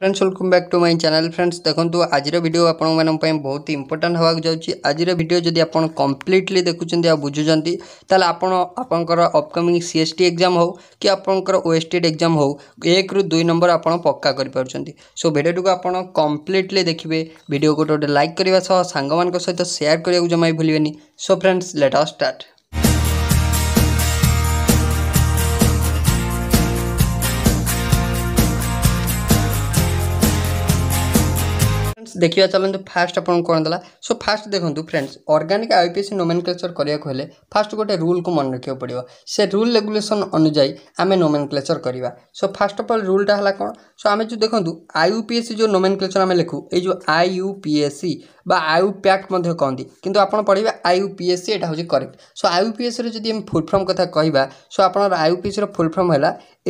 friends welcome back to my channel friends देखो आज video आप बहुत इंपोर्टां हवाक जाऊँगी आज भिड जदि आप कम्प्लीटली देखुं आ बुझुं ताल आपर upcoming C S T exam हो कि आपंकर ओएसटेड एक्जाम हो एक रु दुई नंबर आप पक्का करें सो भिडियो को आप कम्प्लीटली देखिए भिड गोटे गोटे लाइक करने सांग सहित सेयार करा जमा भूल so friends let us start ଦେଖିବା ଚାଲନ୍ତୁ ଫାଷ୍ଟ ଆପଣଙ୍କୁ କ'ଣ ଦେଲା ସୋ ଫାଷ୍ଟ ଦେଖନ୍ତୁ friends organic I P S nomenclature କରିବାକୁ ହେଲେ ଫାଷ୍ଟ ଗୋଟେ ରୁଲ୍କୁ ମନେ ରଖିବାକୁ ପଡ଼ିବ ସେ ରୁଲ୍ ରେଗୁଲେସନ୍ ଅନୁଯାୟୀ ଆମେ ନୋମେନକ୍ଲେଚର୍ କରିବା ସୋ ଫାଷ୍ଟ ଅଫ୍ ଅଲ୍ ରୁଲ୍ଟା ହେଲା କ'ଣ ସୋ ଆମେ ଯେଉଁ ଦେଖନ୍ତୁ I U P S C ଯେଉଁ ନୋମେନକ୍ଲେଚର୍ ଆମେ ଲେଖୁ ଏଇ ଯେଉଁ I U P S C বা আয়ু প্যাক্ট মধ্যে কহতি কিন্তু আপনার পড়বে আইউপিএসসি এটা হচ্ছে করেক্ট সো আইউপিএসসি যদি আমি ফুল ফর্ম কথা কহবা সো আপনার আইউপিএসসি ফুল ফর্ম হল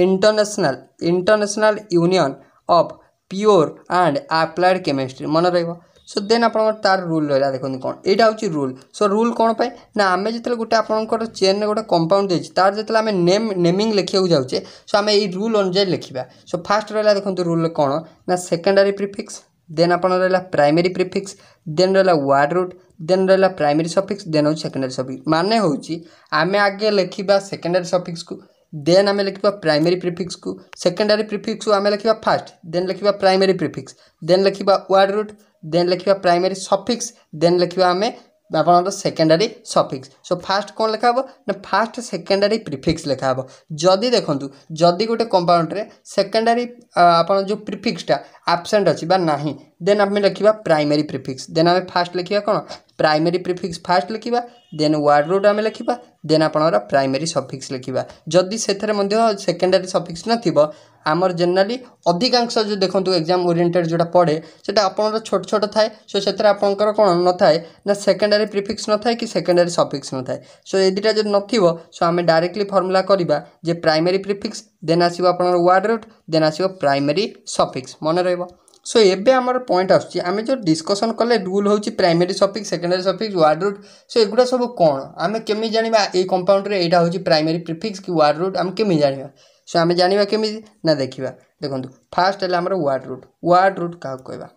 international international union of pure and applied chemistry ମନେ ରହିବ ସୋ ଦେନ୍ ଆପଣଙ୍କର ତା'ର ରୁଲ୍ ରହିଲା ଦେଖନ୍ତୁ କ'ଣ ଏଇଟା ହେଉଛି ରୁଲ୍ ସୋ ରୁଲ୍ କ'ଣ ପାଇଁ ନା ଆମେ ଯେତେବେଳେ ଗୋଟେ ଆପଣଙ୍କର ଚେନ୍ରେ ଗୋଟେ କମ୍ପାଉଣ୍ଡ ଦେଇଛି ତା'ର ଯେତେବେଳେ ଆମେ ନେମ୍ ନେମିଂ ଲେଖିବାକୁ ଯାଉଛେ ସୋ ଆମେ ଏଇ ରୁଲ୍ ଅନୁଯାୟୀ ଲେଖିବା ସୋ ଫାର୍ଷ୍ଟ ରହିଲା ଦେଖନ୍ତୁ ରୁଲ୍ କ'ଣ ନା ସେକେଣ୍ଡାରୀ ପ୍ରିଫିକ୍ସ ଦେନ୍ ଆପଣ ରହିଲା ପ୍ରାଇମେରୀ ପ୍ରିଫିକ୍ସ ଦେନ୍ ରହିଲା ୱାର୍ଡ଼ ରୁଟ୍ ଦେନ୍ ରହିଲା ପ୍ରାଇମେରୀ ସଫିକ୍ସ ଦେନ୍ ହେଉଛି ସେକେଣ୍ଡାରୀ ସଫିକ୍ସ ମାନେ ହେଉଛି ଆମେ ଆଗେ ଲେଖିବା ସେକେଣ୍ଡାରୀ ସଫିକ୍ସକୁ देन आम लिखा प्राइमेरी प्रिफिक्स को सेकेंडरी प्रिफिक्स को आम लिखा फास्ट देन लिखा प्राइमेरी प्रिफिक्स देन लिखा वार्ड रूट देन लिखा प्राइमेरी सफिक्स देन लिखा आम ଆପଣଙ୍କର ସେକେଣ୍ଡାରୀ ସଫିକ୍ସ ସୋ ଫାଷ୍ଟ କ'ଣ ଲେଖା ହେବ ନା ଫାଷ୍ଟ ସେକେଣ୍ଡାରୀ ପ୍ରିଫିକ୍ସ ଲେଖା ହେବ ଯଦି ଦେଖନ୍ତୁ ଯଦି ଗୋଟେ କମ୍ପାଉଣ୍ଡରେ ସେକେଣ୍ଡାରୀ ଆପଣ ଯେଉଁ ପ୍ରିଫିକ୍ସଟା ଆବସେଣ୍ଟ ଅଛି ବା ନାହିଁ ଦେନ୍ ଆମେ ଲେଖିବା ପ୍ରାଇମେରୀ ପ୍ରିଫିକ୍ସ ଦେନ୍ ଆମେ ଫାଷ୍ଟ ଲେଖିବା କ'ଣ ପ୍ରାଇମେରୀ ପ୍ରିଫିକ୍ସ ଫାଷ୍ଟ ଲେଖିବା ଦେନ୍ ୱାର୍ଡ଼ ରୁଟ୍ ଆମେ ଲେଖିବା ଦେନ୍ ଆପଣଙ୍କର ପ୍ରାଇମେରୀ ସଫିକ୍ସ ଲେଖିବା ଯଦି ସେଥିରେ ମଧ୍ୟ ସେକେଣ୍ଡାରୀ ସଫିକ୍ସ ନଥିବ ଆମର ଜେନେରାଲି ଅଧିକାଂଶ ଯେଉଁ ଦେଖନ୍ତୁ ଏକ୍ଜାମ୍ ଓରିଏଣ୍ଟେଡ଼ ଯେଉଁଟା ପଡ଼େ ସେଇଟା ଆପଣଙ୍କର ଛୋଟ ଛୋଟ ଥାଏ ସୋ ସେଥିରେ ଆପଣଙ୍କର କ'ଣ ନଥାଏ ନା ସେକେଣ୍ଡାରୀ ପ୍ରିଫିକ୍ସ ନଥାଏ କି ସେକେଣ୍ଡାରୀ ସଫିକ୍ସ ନଥାଏ ସୋ ଏ ଦୁଇଟା ଯଦି ନଥିବ ସୋ ଆମେ ଡାଇରେକ୍ଟଲି ଫର୍ମୁଲା କରିବା ଯେ ପ୍ରାଇମେରୀ ପ୍ରିଫିକ୍ସ ଦେନ୍ ଆସିବ ଆପଣଙ୍କର ୱାର୍ଡ଼ ରୁଟ୍ ଦେନ୍ ଆସିବ ପ୍ରାଇମେରୀ ସଫିକ୍ସ ମନେ ରହିବ সো এবে আমার পয়েন্ট আসছে আমি যে ডিসকসন কলে রুল হচ্ছে primary suffix secondary suffix word root so এগুলা সব কোণ আমি কেমি জাঁয়া এই কম্পাউন্ডরে এইটা হচ্ছে প্রাইমেরি প্রিফিক্স কি ওয়ার্ড রুট আমি কেমি জাঁয়া সো আমি জাঁয়া কেমি না দেখা দেখুন ফার্স্ট হলে আমার ওয়ার্ড রুট ওয়ার্ড রুট কাহক কহবা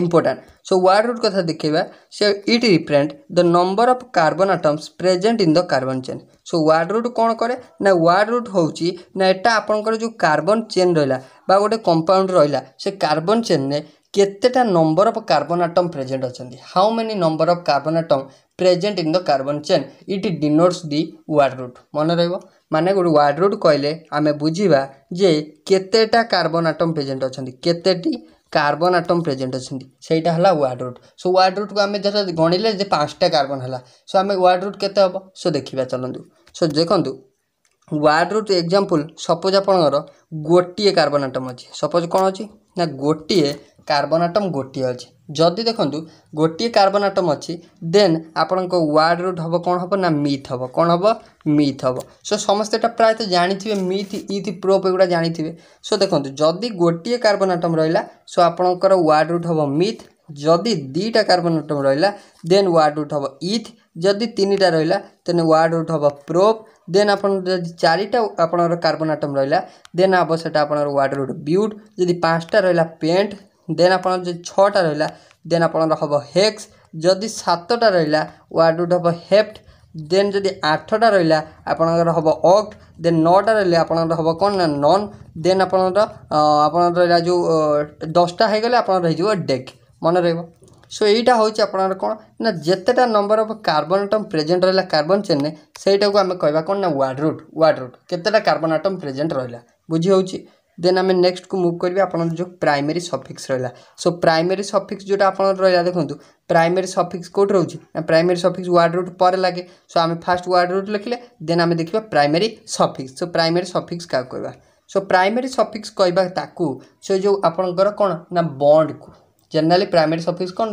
important so word root কথা দেখেଇବା so it represent the number of carbon atoms present in the carbon chain so word root କ'ଣ କରେ ନା word root ହେଉଛି ନା ଏଟା ଆପଣଙ୍କର ଯେଉଁ carbon chain ରହିଲା ବା ଗୋଟେ compound ରହିଲା ସେ carbon chainରେ କେତେଟା number of carbon atom present ଅଛନ୍ତି how many number of carbon atom present in the carbon chain it denotes the word root ମନେ ରହିବ ମାନେ ଗୋଟେ ୱାର୍ଡ଼ ରୁଟ୍ କହିଲେ ଆମେ ବୁଝିବା ଯେ କେତେଟା କାର୍ବନ୍ ଆଟମ୍ ପ୍ରେଜେଣ୍ଟ ଅଛନ୍ତି କେତେଟି কার্বন আটম প্রেজেন্ট অনেক সেইটা হল word root so word root কু আমি যেটা গণিলে যে পাঁচটা কার্বন হল সো আমি ওয়ার্ড রুট কেতে হব সো দেখা চলতু সো দেখুন ওয়ার্ড রুট এক্সাম্পল সপোজ আপনার গোটিয়ে কার্বন আটম অছি সপোজ কোণ অছি না গোটিয়ে কার্বন ଆଟମ୍ ଗୋଟିଏ ଅଛି ଯଦି ଦେଖନ୍ତୁ ଗୋଟିଏ କାର୍ବନ୍ ଆଟମ୍ ଅଛି ଦେନ୍ ଆପଣଙ୍କ ୱାର୍ଡ଼ ରୁଟ୍ ହେବ କ'ଣ ହେବ ନା ମିଥ୍ ହେବ କ'ଣ ହେବ ମିଥ୍ ହେବ ସୋ ସମସ୍ତେ ଏଇଟା ପ୍ରାୟତଃ ଜାଣିଥିବେ ମିଥ୍ ଇଥ୍ ପ୍ରୋପ୍ ଏଗୁଡ଼ା ଜାଣିଥିବେ ସୋ ଦେଖନ୍ତୁ ଯଦି ଗୋଟିଏ କାର୍ବନ୍ ଆଟମ୍ ରହିଲା ସୋ ଆପଣଙ୍କର ୱାର୍ଡ଼ ରୁଟ୍ ହେବ ମିଥ୍ ଯଦି ଦୁଇଟା କାର୍ବନ୍ ଆଟମ୍ ରହିଲା ଦେନ୍ ୱାର୍ଡ଼ ରୁଟ୍ ହେବ ଇଥ୍ ଯଦି ତିନିଟା ରହିଲା ଦେନ୍ ୱାର୍ଡ଼ ରୁଟ୍ ହେବ ପ୍ରୋପ୍ ଦେନ୍ ଆପଣ ଯଦି ଚାରିଟା ଆପଣଙ୍କର କାର୍ବନ୍ ଆଟମ୍ ରହିଲା ଦେନ୍ ହେବ ସେଇଟା ଆପଣଙ୍କର ୱାର୍ଡ଼ ରୁଟ୍ ବ୍ୟୁଟ୍ ଯଦି ପାଞ୍ଚଟା ରହିଲା ପେଣ୍ଟ ଦେନ୍ ଆପଣ ଯଦି ଛଅଟା ରହିଲା ଦେନ୍ ଆପଣଙ୍କର ହେବ ହେକ୍ସ ଯଦି ସାତଟା ରହିଲା ୱାର୍ଡ଼ ରୁଟ୍ ହେବ ହେପ୍ଟ ଦେନ୍ ଯଦି ଆଠଟା ରହିଲା ଆପଣଙ୍କର ହେବ ଅକ୍ଟ ଦେନ୍ ନଅଟା ରହିଲେ ଆପଣଙ୍କର ହେବ କ'ଣ ନା ନନ୍ ଦେନ୍ ଆପଣଙ୍କର ଆପଣଙ୍କର ରହିଲା ଯେଉଁ ଦଶଟା ହେଇଗଲେ ଆପଣଙ୍କର ହେଇଯିବ ଡେକ୍ ମନେ ରହିବ ସୋ ଏଇଟା ହେଉଛି ଆପଣଙ୍କର କ'ଣ ନା ଯେତେଟା number of carbon atom present ରହିଲା କାର୍ବନ ଚେନ୍ରେ ସେଇଟାକୁ ଆମେ କହିବା କ'ଣ ନା ୱାର୍ଡ଼ ରୁଟ୍ ୱାର୍ଡ଼ ରୁଟ୍ କେତେଟା କାର୍ବନ ଆଟମ୍ ପ୍ରେଜେଣ୍ଟ ରହିଲା ବୁଝି ହେଉଛି দেন আমি নেক্সটকু মুভ করবি আপনার যে প্রাইমেরি সফিক্স রহলা সো প্রাইমেরি সফিক্স যেটা আপনার রহলা দেখুন প্রাইমেরি সফিক্স কোটি রয়েছে না প্রাইমেরি সফিক্স ওয়ার্ড রুট পরে লাগে সো আমি ফার্স্ট ওয়ার্ড রুট লিখলে দেন আমি দেখবা primary suffix so primary suffix কাহ কহবা সো প্রাইমেরি সফিক্স কহবা তাকু সো যে আপনার কোণ না বন্ডকু জেনারেলি প্রাইমেরি সফিক্স কোণ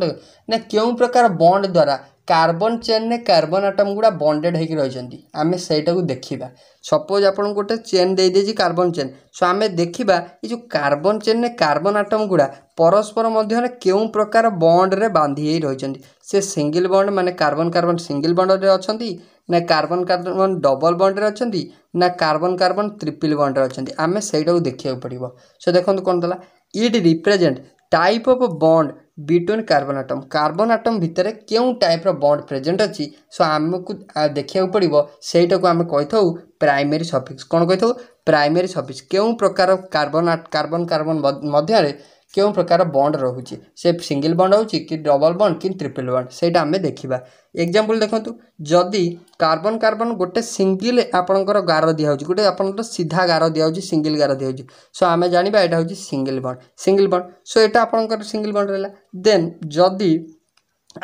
না কেউ প্রকার বন্ড দ্বারা কার্বন ଚେନ୍ରେ କାର୍ବନ୍ ଆଟମ୍ ଗୁଡ଼ା ବଣ୍ଡେଡ଼୍ ହେଇକି ରହିଛନ୍ତି ଆମେ ସେଇଟାକୁ ଦେଖିବା ସପୋଜ୍ ଆପଣଙ୍କୁ ଗୋଟେ ଚେନ୍ ଦେଇଦେଇଛି କାର୍ବନ୍ ଚେନ୍ ସୋ ଆମେ ଦେଖିବା ଏ ଯେଉଁ କାର୍ବନ୍ ଚେନ୍ରେ କାର୍ବନ୍ ଆଟମ୍ ଗୁଡ଼ା ପରସ୍ପର ମଧ୍ୟରେ କେଉଁ ପ୍ରକାର ବଣ୍ଡରେ ବାନ୍ଧି ହେଇ ରହିଛନ୍ତି ସେ ସିଙ୍ଗିଲ୍ ବଣ୍ଡ ମାନେ କାର୍ବନ୍ କାର୍ବନ୍ ସିଙ୍ଗିଲ୍ ବଣ୍ଡରେ ଅଛନ୍ତି ନା କାର୍ବନ୍ କାର୍ବନ୍ ଡବଲ୍ ବଣ୍ଡରେ ଅଛନ୍ତି ନା କାର୍ବନ୍ କାର୍ବନ୍ ତ୍ରିପଲ୍ ବଣ୍ଡରେ ଅଛନ୍ତି ଆମେ ସେଇଟାକୁ ଦେଖିବାକୁ ପଡ଼ିବ ସୋ ଦେଖନ୍ତୁ କ'ଣ ଦେଲା it represent type of bond between carbon atom carbon atom ଭିତରେ କେଉଁ ଟାଇପ୍ର ବଣ୍ଡ ପ୍ରେଜେଣ୍ଟ ଅଛି ସୋ ଆମକୁ ଦେଖିବାକୁ ପଡ଼ିବ ସେଇଟାକୁ ଆମେ କହିଥାଉ ପ୍ରାଇମେରୀ ସଫିକ୍ସ କ'ଣ କହିଥାଉ ପ୍ରାଇମେରୀ ସଫିକ୍ସ କେଉଁ ପ୍ରକାର କାର୍ବନ କାର୍ବନ କାର୍ବନ ମଧ୍ୟରେ କେଉଁ ପ୍ରକାର ବଣ୍ଡ ରହୁଛି ସେ ସିଙ୍ଗଲ୍ ବଣ୍ଡ ହେଉଛି କି ଡବଲ୍ ବଣ୍ଡ କି ଟ୍ରିପଲ୍ ବଣ୍ଡ ସେଇଟା ଆମେ ଦେଖିବା ଏକ୍ଜାମ୍ପଲ୍ ଦେଖନ୍ତୁ ଯଦି କାର୍ବନ୍ କାର୍ବନ୍ ଗୋଟେ ସିଙ୍ଗିଲ୍ ଆପଣଙ୍କର ଗାର ଦିଆହେଉଛି ଗୋଟେ ଆପଣଙ୍କର ସିଧା ଗାର ଦିଆହେଉଛି ସିଙ୍ଗିଲ୍ ଗାର ଦିଆହେଉଛି ସୋ ଆମେ ଜାଣିବା ଏଇଟା ହେଉଛି single bond single bond so ଏଇଟା ଆପଣଙ୍କର ସିଙ୍ଗିଲ୍ ବଣ୍ଡ ରହିଲା ଦେନ୍ ଯଦି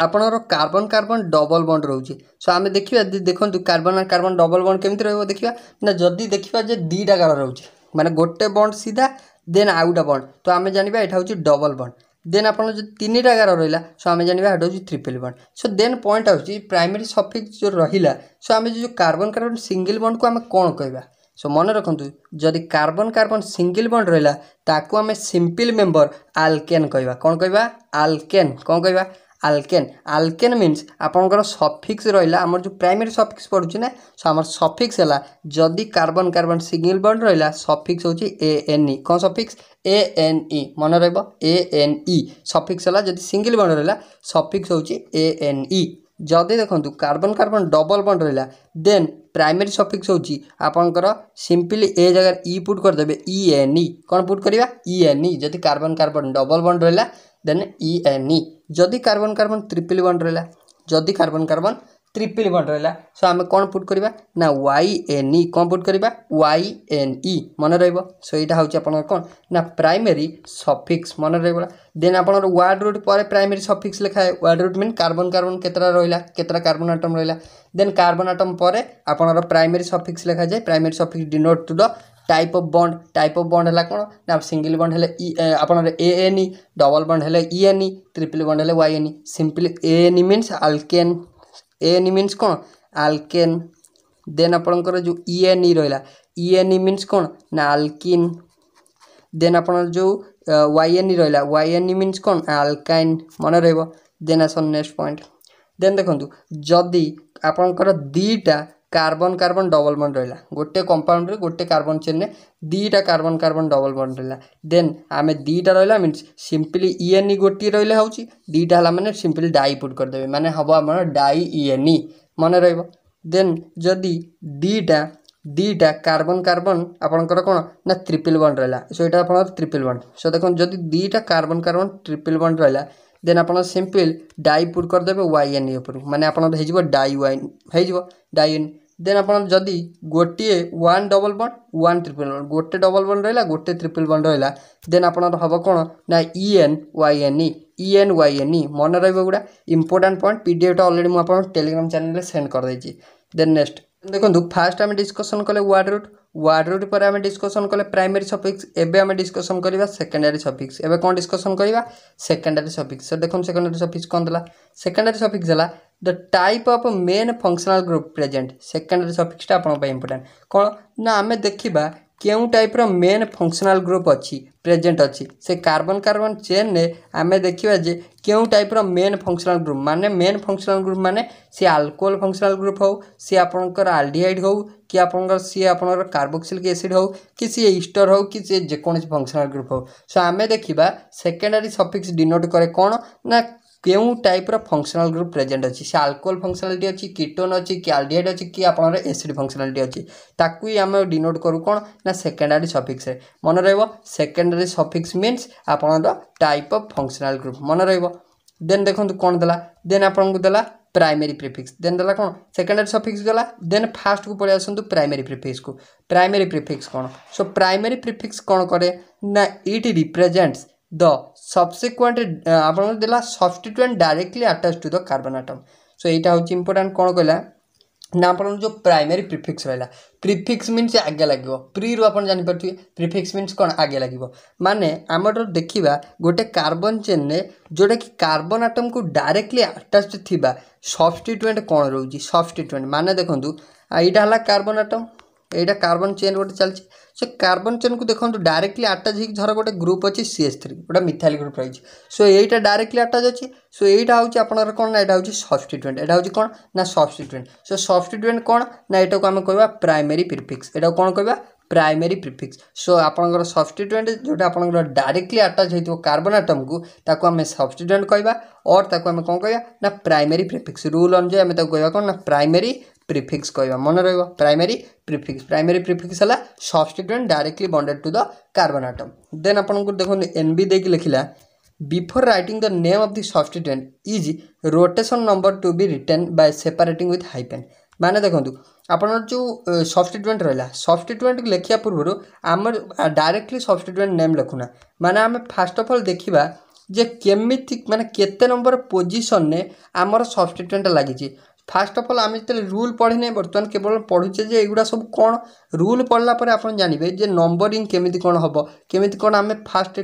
ଆପଣଙ୍କର କାର୍ବନ୍ କାର୍ବନ୍ ଡବଲ୍ ବଣ୍ଡ ରହୁଛି ସୋ ଆମେ ଦେଖିବା ଦେଖନ୍ତୁ carbon and carbon double bond କେମିତି ରହିବ ଦେଖିବା ନା ଯଦି ଦେଖିବା ଯେ ଦୁଇଟା ଗାର ରହୁଛି ମାନେ ଗୋଟେ ବଣ୍ଡ ସିଧା ଦେନ୍ ଆଉ ଗୋଟେ ବଣ୍ଡ ତ ଆମେ ଜାଣିବା ଏଇଟା ହେଉଛି ଡବଲ ବଣ୍ଡ ଦେନ୍ ଆପଣ ଯଦି ତିନିଟା ଏଗାର ରହିଲା ସୋ ଆମେ ଜାଣିବା ଏଇଟା ହେଉଛି triple bond so then point ହେଉଛି ପ୍ରାଇମେରୀ ସଫିକ୍ସ ଯେଉଁ ରହିଲା ସୋ ଆମେ ଯେଉଁ କାର୍ବନ୍ କାର୍ବନ୍ ସିଙ୍ଗିଲ୍ ବଣ୍ଡକୁ ଆମେ କ'ଣ କହିବା ସୋ ମନେ ରଖନ୍ତୁ ଯଦି କାର୍ବନ୍ କାର୍ବନ୍ ସିଙ୍ଗିଲ୍ ବଣ୍ଡ ରହିଲା ତାକୁ ଆମେ ସିମ୍ପଲ୍ ମେମ୍ବର ଆଲକେନ୍ କହିବା କ'ଣ କହିବା ଆଲକେନ୍ କ'ଣ କହିବା ଆଲକେନ୍ ଆଲକେନ୍ ମିନ୍ସ ଆପଣଙ୍କର ସଫିକ୍ସ ରହିଲା ଆମର ଯେଉଁ ପ୍ରାଇମେରୀ ସଫିକ୍ସ ପଡ଼ୁଛି ନା ସୋ ଆମର ସଫିକ୍ସ ହେଲା ଯଦି କାର୍ବନ୍ କାର୍ବନ୍ ସିଙ୍ଗିଲ୍ ବଣ୍ଡ ରହିଲା ସଫିକ୍ସ ହେଉଛି ଏ ଏନ୍ ଇ କ'ଣ ସଫିକ୍ସ ଏ ଏନ୍ ଇ ମନେ ରହିବ ଏ ଏନ୍ ଇ ସଫିକ୍ସ ହେଲା ଯଦି ସିଙ୍ଗିଲ୍ ବଣ୍ଡ ରହିଲା ସଫିକ୍ସ ହେଉଛି ଏ ଏନ୍ ଇ ଯଦି ଦେଖନ୍ତୁ କାର୍ବନ୍ କାର୍ବନ୍ ଡବଲ୍ ବଣ୍ଡ ରହିଲା ଦେନ୍ ପ୍ରାଇମେରୀ ସଫିକ୍ସ ହେଉଛି ଆପଣଙ୍କର ସିମ୍ପଲି ଏ ଜାଗାରେ ଇ ପୁଟ୍ କରିଦେବେ ଇ ଏନ୍ ଇ କ'ଣ ପୁଟ୍ କରିବା ଇ ଏନ୍ ଇ ଯଦି କାର୍ବନ୍ କାର୍ବନ୍ ଡବଲ୍ ବଣ୍ଡ ରହିଲା ଦେନ୍ ଇ ଏନ୍ ଇ ଯଦି କାର୍ବନ୍ କାର୍ବନ୍ ତ୍ରିପିଲ୍ ବଣ୍ଡ୍ ରହିଲା ଯଦି କାର୍ବନ୍ କାର୍ବନ୍ ତ୍ରିପିଲ୍ ବଣ୍ଡ୍ ରହିଲା ସୋ ଆମେ କ'ଣ ପୁଟ୍ କରିବା ନା ୱାଇ ଏନ୍ ଇ କ'ଣ ପୁଟ୍ କରିବା ୱାଇ ଏନ୍ ଇ ମନେ ରହିବ ସୋ ଏଇଟା ହେଉଛି ଆପଣଙ୍କର କ'ଣ ନା ପ୍ରାଇମେରୀ ସଫିକ୍ସ ମନେ ରହିଗଲା ଦେନ୍ ଆପଣଙ୍କର ୱାର୍ଡ଼ ରୁଟ୍ ପରେ ପ୍ରାଇମେରୀ ସଫିକ୍ସ ଲେଖାଏ word root mean carbon carbon କେତେଟା ରହିଲା କେତେଟା କାର୍ବନ୍ ଆଟମ୍ ରହିଲା ଦେନ୍ କାର୍ବନ୍ ଆଟମ୍ ପରେ ଆପଣଙ୍କର ପ୍ରାଇମେରୀ ସଫିକ୍ସ ଲେଖାଯାଏ primary suffix denote to the type of bond type of bond है कौन ना सिंगल बंड है आपड़ ए एन ई डबल बंड है E N E triple bond है Y N E simply A N E means alkane A N E means कौन alkane then आपणकर जो इ एन ई रहा इ एन ई मीन्स कौन ना आल्किन देन आपड़ जो वाई एन ई रहा वाई एन ई मीन्स कौन आल्काइन मन रहा देन आस नेक्स्ट पॉइंट देन देखु जदि ଆପଣଙ୍କର ଦୁଇଟା কার্বন কার্বন ଡବଲ୍ ବଣ୍ଡ ରହିଲା ଗୋଟେ କମ୍ପାଉଣ୍ଡରେ ଗୋଟେ କାର୍ବନ୍ ଚେନ୍ରେ ଦୁଇଟା କାର୍ବନ୍ କାର୍ବନ୍ ଡବଲ୍ ବଣ୍ଡ ରହିଲା ଦେନ୍ ଆମେ ଦୁଇଟା ରହିଲା ମିନ୍ସ ସିମ୍ପଲି ଇଏନ୍ଇ ଗୋଟିଏ ରହିଲେ ହେଉଛି ଦୁଇଟା ହେଲା ମାନେ ସିମ୍ପଲି ଡାଇ ପୁଟ୍ କରିଦେବେ ମାନେ ହେବ ଆମର ଡାଇ ଇଏନ୍ଇ ମନେ ରହିବ ଦେନ୍ ଯଦି ଦୁଇଟା ଦୁଇଟା କାର୍ବନ୍ କାର୍ବନ୍ ଆପଣଙ୍କର କ'ଣ ନା ତ୍ରିପିଲ୍ ବଣ୍ଡ ରହିଲା ସୋ ଏଇଟା ଆପଣଙ୍କର ତ୍ରିପିଲ୍ ବଣ୍ଡ ସୋ ଦେଖନ୍ତୁ ଯଦି ଦୁଇଟା କାର୍ବନ୍ କାର୍ବନ୍ ଟ୍ରିପିଲ୍ ବଣ୍ଡ ରହିଲା দেন আপনার ସିମ୍ପଲ୍ ଡାଇ ପୁଟ୍ କରିଦେବେ ୱାଇ ଏନ୍ ଉପରକୁ ମାନେ ଆପଣଙ୍କର ହେଇଯିବ ଡାଇ ୱାଇନ୍ ହେଇଯିବ ଡାଇ ଏନ୍ ଦେନ୍ ଆପଣ ଯଦି ଗୋଟିଏ one double bond one triple bond ଗୋଟେ ଡବଲ୍ ବଣ୍ଡ ରହିଲା ଗୋଟେ ଟ୍ରିପଲ୍ ବଣ୍ଡ ରହିଲା ଦେନ୍ ଆପଣଙ୍କର ହେବ କ'ଣ ନା E N Y N E E N Y N E ମନେ ରହିବ ଗୁଡ଼ା ଇମ୍ପୋର୍ଟାଣ୍ଟ ପଏଣ୍ଟ ପିଡ଼ିଏଫ୍ଟା ଅଲରେଡ଼ି ମୁଁ ଆପଣଙ୍କ ଟେଲିଗ୍ରାମ ଚ୍ୟାନେଲରେ ସେଣ୍ଡ କରିଦେଇଛି ଦେନ୍ ନେକ୍ସଟ ଦେଖନ୍ତୁ ଫାର୍ଷ୍ଟ ଆମେ ଡିସ୍କସନ୍ କଲେ ୱାର୍ଡ଼ ରୁଟ୍ वार्ड रूट पर आम डिस्कसन कले সফিক্স सफिक्स আমি ডিসকসন করা সেকেন্ডারি সফিক্স এবে কোণ ডিসকসন করা সেকেন্ডারি सफिक्स দেখুন সেকেন্ডারি सफिक्स कौन দেলা সেকেন্ডারি सफिक्स দেলা the type of main functional group present secondary सफिक्सटा आप इम्पोर्टां कौन ना आम देखा क्यों टाइप मेन फंक्सनाल ग्रुप अच्छी प्रेजेन्ट अच्छी से कार्बन कार्बन चेन ने आम देखा जे क्यों टाइप मेन फंक्शनाल ग्रुप माने मेन फंक्शनाल ग्रुप माने सी आल्कोहल फंक्शनाल ग्रुप हो सी आपंकर आल्डिहाइड हूँ କି ଆପଣଙ୍କର ସିଏ ଆପଣଙ୍କର କାର୍ବୋକ୍ସିଲିକ୍ ଏସିଡ଼୍ ହେଉ କି ସିଏ ଇଷ୍ଟର୍ ହେଉ କି ସିଏ ଯେକୌଣସି ଫଙ୍କସନାଲ୍ ଗ୍ରୁପ୍ ହେଉ ସୋ ଆମେ ଦେଖିବା ସେକେଣ୍ଡାରୀ ସଫିକ୍ସ ଡିନୋଟ୍ କରେ କ'ଣ ନା କେଉଁ ଟାଇପ୍ର ଫଙ୍କସନାଲ୍ ଗ୍ରୁପ୍ ପ୍ରେଜେଣ୍ଟ ଅଛି ସେ ଆଲକୋହଲ ଫଙ୍କସନାଲିଟି ଅଛି କିଟୋନ୍ ଅଛି କି ଆଲଡିହାଇଡ୍ ଅଛି କି ଆପଣଙ୍କର ଏସିଡ୍ ଫଙ୍କସନାଲିଟି ଅଛି ତାକୁ ହିଁ ଆମେ ଡିନୋଟ୍ କରୁ କ'ଣ ନା ସେକେଣ୍ଡାରୀ ସଫିକ୍ସରେ ମନେ ରହିବ ସେକେଣ୍ଡାରୀ ସଫିକ୍ସ ମିନ୍ସ ଆପଣଙ୍କର ଟାଇପ୍ ଅଫ୍ ଫଙ୍କସନାଲ୍ ଗ୍ରୁପ୍ ମନେ ରହିବ ଦେନ୍ ଦେଖନ୍ତୁ କ'ଣ ଦେଲା ଦେନ୍ ଆପଣଙ୍କୁ ଦେଲା प्राइमेरी प्रिफिक्स देन गला कौन सेकेंडरी सफिक्स गला देन फास्ट को पलि आसतु प्राइमेरी प्रिफिक्स को प्राइमेरी प्रिफिक्स कौन सो प्राइमेरी प्रिफिक्स कौन कै ना इट रिप्रेजेंट्स द सबसिक्वेंट আপনার দেলা substituent directly attach to the carbon atom so এইটা হচ্ছে ইম্পর্টাট কোণ কহিলা ନା ଆପଣଙ୍କର ଯେଉଁ ପ୍ରାଇମେରୀ ପ୍ରିଫିକ୍ସ ରହିଲା ପ୍ରିଫିକ୍ସ ମିନ୍ସ ଆଗେ ଲାଗିବ ପ୍ରିରୁ ଆପଣ ଜାଣିପାରୁଥିବେ ପ୍ରିଫିକ୍ସ ମିନ୍ସ କ'ଣ ଆଗେ ଲାଗିବ ମାନେ ଆମର ଦେଖିବା ଗୋଟେ କାର୍ବନ ଚେନ୍ରେ ଯେଉଁଟାକି କାର୍ବନ ଆଟମ୍କୁ ଡାଇରେକ୍ଟଲି ଆଟାଚ୍ ଥିବା ସବଷ୍ଟିଟ୍ୟୁଏଣ୍ଟ କ'ଣ ରହୁଛି ସବଷ୍ଟିଟ୍ୟୁଏଣ୍ଟ ମାନେ ଦେଖନ୍ତୁ ଏଇଟା ହେଲା କାର୍ବନ୍ ଆଟମ୍ ଏଇଟା କାର୍ବନ୍ ଚେନ୍ ଗୋଟେ ଚାଲିଛି ସେ କାର୍ବନ୍ ଚେନ୍କୁ ଦେଖନ୍ତୁ ଡାଇରେକ୍ଟଲି ଆଟାଚ୍ ହେଇକି ଧର ଗୋଟେ ଗ୍ରୁପ୍ ଅଛି ସି ଏସ୍ ଥ୍ରୀ ଗୋଟେ ମିଥାଇଲ୍ ଗ୍ରୁପ୍ ରହିଛି ସୋ ଏଇଟା ଡାଇରେକ୍ଟଲି ଆଟାଚ୍ ଅଛି ସୋ ଏଇଟା ହେଉଛି ଆପଣଙ୍କର କ'ଣ ନା ଏଇଟା ହେଉଛି ସବଷ୍ଟିଟ୍ୟୁଏଣ୍ଟ ଏଇଟା ହେଉଛି କ'ଣ ନା ସବଷ୍ଟିଟ୍ୟୁଏଣ୍ଟ ସୋ ସବଷ୍ଟିଟ୍ୟୁଏଣ୍ଟ କ'ଣ ନା ଏଇଟାକୁ ଆମେ କହିବା ପ୍ରାଇମେରୀ ପ୍ରିଫିକ୍ସ ଏଇଟାକୁ କ'ଣ କହିବା प्राइमेरी प्रिफिक्स सो आपण सब्सटिट्यूएंट जोटा आपण डायरेक्टली आटाच होईल कार्बन आटम को ताकू आम्ही सब्सटिट्यूएंट कहवा और ताकू आम्ही कौन कहवा ना प्राइमेरी प्रिफिक्स रूल अनुजाई आम्ही ताकू कहवा कोण ना प्राइमेरी प्रिफिक्स कहवा मन रहा प्राइमेरी प्रिफिक्स प्राइमेरी प्रिफिक्स है substituent directly bonded to the carbon atom then आपण देखो एन बी देखिए लिखला before writing the name of the substituent is rotation number to be written by separating with hyphen মানে দেখুন আপনার ଯେଉଁ ସବଷ୍ଟିଟ୍ୟୁଏଣ୍ଟ ରହିଲା ସବଷ୍ଟିଟ୍ୟୁଏଣ୍ଟ ଲେଖିବା ପୂର୍ବରୁ ଆମର ଡାଇରେକ୍ଟଲି ସବଷ୍ଟିଟ୍ୟୁଏଣ୍ଟ ନେମ୍ ଲେଖୁନା ମାନେ ଆମେ ଫାର୍ଷ୍ଟ ଅଫ୍ ଅଲ୍ ଦେଖିବା ଯେ କେମିତି ମାନେ କେତେ ନମ୍ବର ପୋଜିସନ୍ରେ ଆମର ସବଷ୍ଟିଟ୍ୟୁଏଣ୍ଟ ଲାଗିଛି ফার্স্ট অফ অଲ୍ ଆମେ ଯେତେବେଳେ ରୁଲ୍ ପଢ଼ିନେ ବର୍ତ୍ତମାନ କେବଳ ପଢ଼ୁଛେ ଯେ ଏଗୁଡ଼ା ସବୁ କ'ଣ ରୁଲ୍ ପଢ଼ିଲା ପରେ ଆପଣ ଜାଣିବେ ଯେ ନମ୍ବରିଂ କେମିତି କ'ଣ ହେବ କେମିତି କ'ଣ ଆମେ ଫାର୍ଷ୍ଟ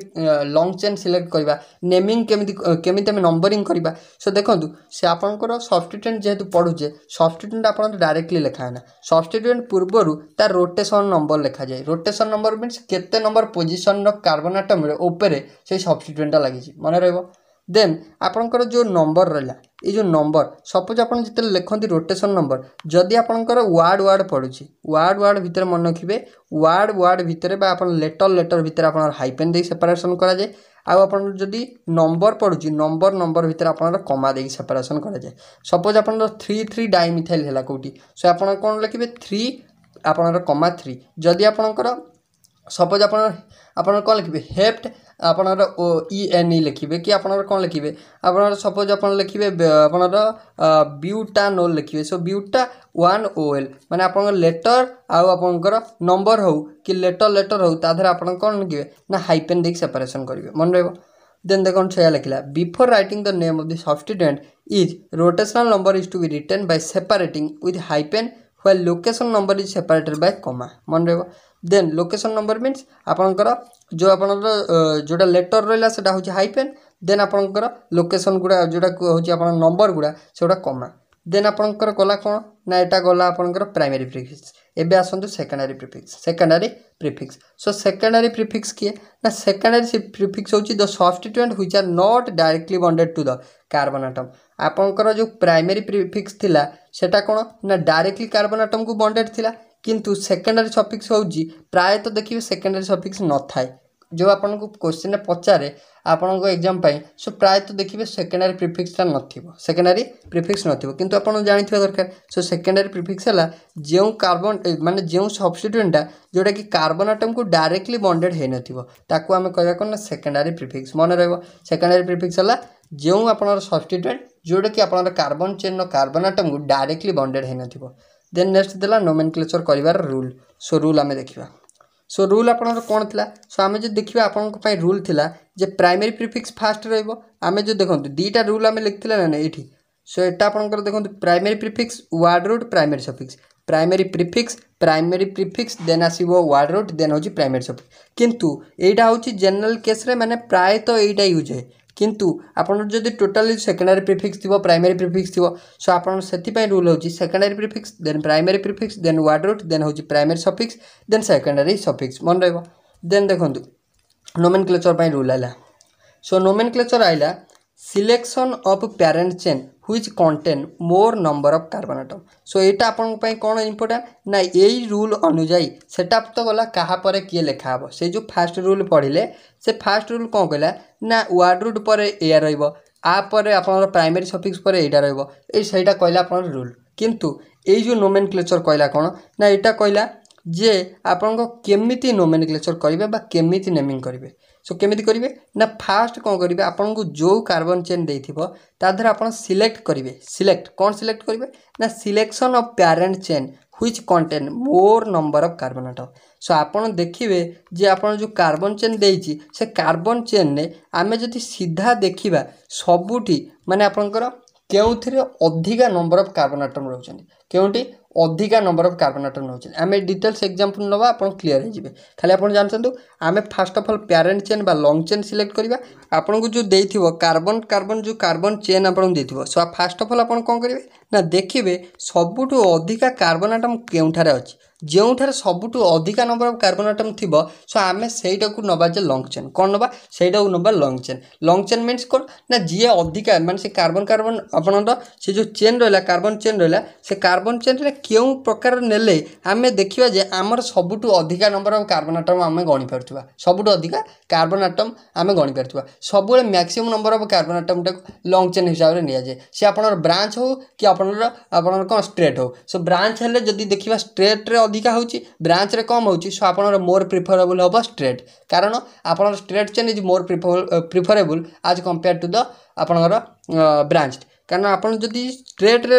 ଲଙ୍ଗ୍ ଚେନ୍ ସିଲେକ୍ଟ କରିବା ନେମିଂ କେମିତି କେମିତି ଆମେ ନମ୍ବରିଂ କରିବା ସୋ ଦେଖନ୍ତୁ ସେ ଆପଣଙ୍କର ସବଷ୍ଟିଟ୍ୟୁଏଣ୍ଟ ଯେହେତୁ ପଢ଼ୁଛେ ସବଷ୍ଟିଟ୍ୟୁଏଣ୍ଟ ଆପଣଙ୍କର ଡାଇରେକ୍ଟଲି ଲେଖା ହେଲା ସବଷ୍ଟିଟ୍ୟୁଏଣ୍ଟ ପୂର୍ବରୁ ତା ରୋଟେସନ୍ ନମ୍ବର ଲେଖାଯାଏ ରୋଟେସନ୍ ନମ୍ବର ମିନ୍ସ କେତେ ନମ୍ବର ପୋଜିସନ୍ର କାର୍ବନ୍ ଆଟମ୍ରେ ଉପରେ ସେଇ ସବଷ୍ଟିଟ୍ୟୁଏଣ୍ଟଟା ଲାଗିଛି ମନେ ରହିବ ଦେନ୍ ଆପଣଙ୍କର ଯେଉଁ ନମ୍ବର ରହିଲା ଏଇ ଯେଉଁ ନମ୍ବର ସପୋଜ୍ ଆପଣ ଯେତେବେଳେ ଲେଖନ୍ତି ରୋଟେସନ୍ ନମ୍ବର ଯଦି ଆପଣଙ୍କର ୱାର୍ଡ଼ ୱାର୍ଡ଼ ପଡ଼ୁଛି ୱାର୍ଡ଼ ୱାର୍ଡ଼ ଭିତରେ ମନେ ରଖିବେ ୱାର୍ଡ଼ ୱାର୍ଡ଼ ଭିତରେ ବା ଆପଣ ଲେଟର୍ ଲେଟର୍ ଭିତରେ ଆପଣଙ୍କର ହାଇପେନ୍ ଦେଇ ସେପାରେସନ୍ କରାଯାଏ ଆଉ ଆପଣଙ୍କର ଯଦି ନମ୍ବର ପଡ଼ୁଛି ନମ୍ବର ନମ୍ବର ଭିତରେ ଆପଣଙ୍କର କମା ଦେଇକି ସେପାରେସନ୍ କରାଯାଏ ସପୋଜ୍ ଆପଣଙ୍କର ଥ୍ରୀ ଥ୍ରୀ ଡାଇମିଥାଇଲ୍ ହେଲା କେଉଁଠି ସୋ ଆପଣ କ'ଣ ଲେଖିବେ ଥ୍ରୀ ଆପଣଙ୍କର କମା ଥ୍ରୀ ଯଦି ଆପଣଙ୍କର ସପୋଜ୍ ଆପଣ আপনারা e, e କ'ଣ ଲେଖିବେ ହେପ୍ଟ আপনারা ও ই এন ই লিখবে কি আপনারা କ'ଣ লিখবে আপনারা সপোজ আপনারা লিখবে আপনারা বিউটানোল লিখবে সো বিউটা ওয়ান ও এল মানে আপনার লেটর আউ আপনার নম্বর হোক কি লেটর লেটর হোক তা দেহে আপনার କ'ଣ লিখবে না হাইপেন দিয়ে সেপারেসন করবে মনে রহব দেন দেখুন সেয়া লিখিলা before writing the name of the substituent is rotational number is to be written by separating with hyphen where location number is separated by comma মনে রহব দেন লোকেসন ନମ୍ବର ମିନ୍ସ ଆପଣଙ୍କର ଯେଉଁ ଆପଣଙ୍କର ଯେଉଁଟା ଲେଟର୍ ରହିଲା ସେଇଟା ହେଉଛି ହାଇପେନ୍ ଦେନ୍ ଆପଣଙ୍କର ଲୋକେସନ୍ ଗୁଡ଼ା ଯେଉଁଟା ହେଉଛି ଆପଣଙ୍କ ନମ୍ବର ଗୁଡ଼ା ସେଗୁଡ଼ା କମା ଦେନ୍ ଆପଣଙ୍କର ଗଲା କ'ଣ ନା ଏଇଟା ଗଲା ଆପଣଙ୍କର ପ୍ରାଇମେରୀ ପ୍ରିଫିକ୍ସ ଏବେ ଆସନ୍ତୁ secondary prefix secondary prefix so secondary prefix କିଏ ନା ସେକେଣ୍ଡାରୀ ପ୍ରିଫିକ୍ସ ହେଉଛି the substituent which are not directly bonded to the carbon atom ଆପଣଙ୍କର ଯେଉଁ ପ୍ରାଇମେରୀ ପ୍ରିଫିକ୍ସ ଥିଲା ସେଟା କ'ଣ ନା ଡାଇରେକ୍ଟଲି କାର୍ବନ୍ ଆଟମ୍କୁ ବଣ୍ଡେଡ୍ ଥିଲା କିନ୍ତୁ ସେକେଣ୍ଡାରୀ ସଫିକ୍ସ ହେଉଛି ପ୍ରାୟତଃ ଦେଖିବେ ସେକେଣ୍ଡାରୀ ସଫିକ୍ସ ନଥାଏ ଯେଉଁ ଆପଣଙ୍କୁ କୋଶ୍ଚିନ୍ରେ ପଚାରେ ଆପଣଙ୍କ ଏକ୍ଜାମ୍ ପାଇଁ ସୋ ପ୍ରାୟତଃ ଦେଖିବେ ସେକେଣ୍ଡାରୀ ପ୍ରିଫିକ୍ସଟା ନଥିବ ସେକେଣ୍ଡାରୀ ପ୍ରିଫିକ୍ସ ନଥିବ କିନ୍ତୁ ଆପଣ ଜାଣିଥିବା ଦରକାର ସୋ ସେକେଣ୍ଡାରୀ ପ୍ରିଫିକ୍ସ ହେଲା ଯେଉଁ କାର୍ବନ ମାନେ ଯେଉଁ ସବଷ୍ଟିଟ୍ୟୁଏଣ୍ଟଟା ଯେଉଁଟାକି କାର୍ବନ ଆଟମ୍କୁ ଡାଇରେକ୍ଟଲି ବଣ୍ଡେଡ଼ ହେଇନଥିବ ତାକୁ ଆମେ କହିବା କ'ଣ ନା ସେକେଣ୍ଡାରୀ ପ୍ରିଫିକ୍ସ ମନେ ରହିବ ସେକେଣ୍ଡାରୀ ପ୍ରିଫିକ୍ସ ହେଲା ଯେଉଁ ଆପଣଙ୍କର ସବଷ୍ଟିଟ୍ୟୁଏଣ୍ଟ ଯେଉଁଟାକି ଆପଣଙ୍କର କାର୍ବନ ଚେନ୍ର କାର୍ବନ ଆଟମ୍କୁ ଡାଇରେକ୍ଟଲି ବଣ୍ଡେଡ଼ ହେଇନଥିବ देन नेक्स्ट देला क्लेचर करार रूल सो रूल आम देखा सो रूल आप कौन थी सो आम जो देखा आप रूल था जो प्राइमरी प्रिफिक्स फास्ट आम जो देखते दुईटा रूल आम लिखी ना ना ये सो एटा आप देखते primary prefix word root primary suffix primary prefix primary prefix then आसो वार्ड रोड देन हो प्राइमरी सफिक्स कितु यहाँ हूँ जेनेल केस मैंने प्रायत तो यूज है কিন্তু আপনার যদি টোটালি সেকেন্ডারি প্রিফিক্স থাকবে প্রাইমারি প্রিফিক্স থাকবে সো আপনার সেপাই রুল হচ্ছে secondary prefix then primary prefix then word root then হচ্ছে প্রাইমারি সফিক্স দেন সেকেন্ডারি সফিক্স মনে রহব দেন দেখুন নোমেন ক্লেচর রুল আইলা সো নোমেন ক্লেচর আইলা selection of parent chain which contain more number of carbon atom so ଏଇଟା ଆପଣଙ୍କ ପାଇଁ କ'ଣ ଇମ୍ପୋର୍ଟାଣ୍ଟ ନା ଏଇ ରୁଲ୍ ଅନୁଯାୟୀ ସେଟା ତ ଗଲା କାହା ପରେ କିଏ ଲେଖା ହେବ ସେ ଯେଉଁ ଫାଷ୍ଟ ରୁଲ୍ ପଢ଼ିଲେ ସେ ଫାଷ୍ଟ ରୁଲ୍ କ'ଣ କହିଲା ନା ୱାର୍ଡ଼ ରୁଟ୍ ପରେ ଏଇଆ ରହିବ ଆ ପରେ ଆପଣଙ୍କର ପ୍ରାଇମେରୀ ସଫିକ୍ସ ପରେ ଏଇଟା ରହିବ ଏଇ ସେଇଟା କହିଲା ଆପଣଙ୍କର ରୁଲ୍ କିନ୍ତୁ ଏଇ ଯେଉଁ ନୋମେନ୍ କ୍ଲେଚର୍ କହିଲା କ'ଣ ନା ଏଇଟା କହିଲା ଯେ ଆପଣଙ୍କ କେମିତି ନୋମେନ୍ କ୍ଲେଚର୍ କରିବେ ବା କେମିତି ନେମିଂ କରିବେ সো কেমিতি করবে না ফার্স্ট কম করবে আপনার যে কার্বন চেন দিয়ে তা দেহে আপনার সিলেক্ট করবে সিলেক্ট কোণ সিলেক্ট করবে না selection of parent chain which contain more number of carbon atom so আপনার দেখবে যে আপনার যে কার্বন চেন দিয়েছি সে কার্বন চেনে আমি যদি সিধা দেখা সবুটি মানে আপনার কেউথিরে অধিকা নম্বর অফ কার্বন আটম রয়েছেন কেউটি ଅଧିକା ନମ୍ବର ଅଫ୍ କାର୍ବନ୍ ଆଟମ୍ ନେଉଛନ୍ତି ଆମେ ଡିଟେଲ୍ସ ଏକ୍ଜାମ୍ପଲ୍ ନେବା ଆପଣ କ୍ଲିଅର୍ ହେଇଯିବେ ଖାଲି ଆପଣ ଜାଣିଛନ୍ତି ଆମେ first of all parent chain ବା ଲଙ୍ଗ୍ ଚେନ୍ ସିଲେକ୍ଟ କରିବା ଆପଣଙ୍କୁ ଯେଉଁ ଦେଇଥିବ କାର୍ବନ୍ କାର୍ବନ୍ ଯେଉଁ କାର୍ବନ୍ ଚେନ୍ ଆପଣଙ୍କୁ ଦେଇଥିବ ସୋ ଫାର୍ଷ୍ଟ ଅଫ୍ ଅଲ୍ ଆପଣ କ'ଣ କରିବେ ନା ଦେଖିବେ ସବୁଠୁ ଅଧିକା କାର୍ବନ୍ ଆଟମ୍ କେଉଁଠାରେ ଅଛି ଯେଉଁଠାରେ ସବୁଠୁ ଅଧିକା ନମ୍ବର ଅଫ୍ କାର୍ବନ୍ ଆଟମ୍ ଥିବ ସୋ ଆମେ ସେଇଟାକୁ ନେବା ଯେ ଲଙ୍ଗ୍ ଚେନ୍ କ'ଣ ନେବା ସେଇଟାକୁ ନେବା long chain long chain means କ'ଣ ନା ଯିଏ ଅଧିକା ମାନେ ସେ କାର୍ବନ୍ କାର୍ବନ୍ ଆପଣଙ୍କର ସେ ଯେଉଁ ଚେନ୍ ରହିଲା କାର୍ବନ୍ ଚେନ୍ ରହିଲା ସେ କାର୍ବନ୍ ଚେନ୍ରେ କେଉଁ ପ୍ରକାର ନେଲେ ଆମେ ଦେଖିବା ଯେ ଆମର ସବୁଠୁ ଅଧିକା ନମ୍ବର ଅଫ୍ କାର୍ବନ୍ ଆଟମ୍ ଆମେ ଗଣିପାରୁଥିବା ସବୁଠୁ ଅଧିକା କାର୍ବନ୍ ଆଟମ୍ ଆମେ ଗଣିପାରୁଥିବା ସବୁବେଳେ ମ୍ୟାକ୍ସିମମ୍ ନମ୍ବର ଅଫ୍ କାର୍ବନ୍ ଆଟମ୍ଟାକୁ ଲଙ୍ଗ୍ ଚେନ୍ ହିସାବରେ ନିଆଯାଏ ସେ ଆପଣଙ୍କର ବ୍ରାଞ୍ଚ ହେଉ କି ଆପଣଙ୍କର ଆପଣଙ୍କର କ'ଣ ଷ୍ଟ୍ରେଟ୍ ହେଉ ସୋ ବ୍ରାଞ୍ଚ ହେଲେ ଯଦି ଦେଖିବା ଷ୍ଟ୍ରେଟ୍ରେ ଅଧିକା ହେଉଛି ବ୍ରାଞ୍ଚରେ କମ୍ ହେଉଛି ସୋ ଆପଣଙ୍କର ମୋର ପ୍ରିଫରେବୁଲ୍ ହେବ ଷ୍ଟ୍ରେଟ୍ କାରଣ ଆପଣଙ୍କର ଷ୍ଟ୍ରେଟ୍ ଚେନ୍ ଇଜ୍ ମୋର ପ୍ରିଫରେବୁଲ୍ ଆଜ୍ କମ୍ପେୟାର୍ ଟୁ ଦ ଆପଣଙ୍କର ବ୍ରାଞ୍ଚ କାରଣ ଆପଣ ଯଦି ଷ୍ଟ୍ରେଟ୍ରେ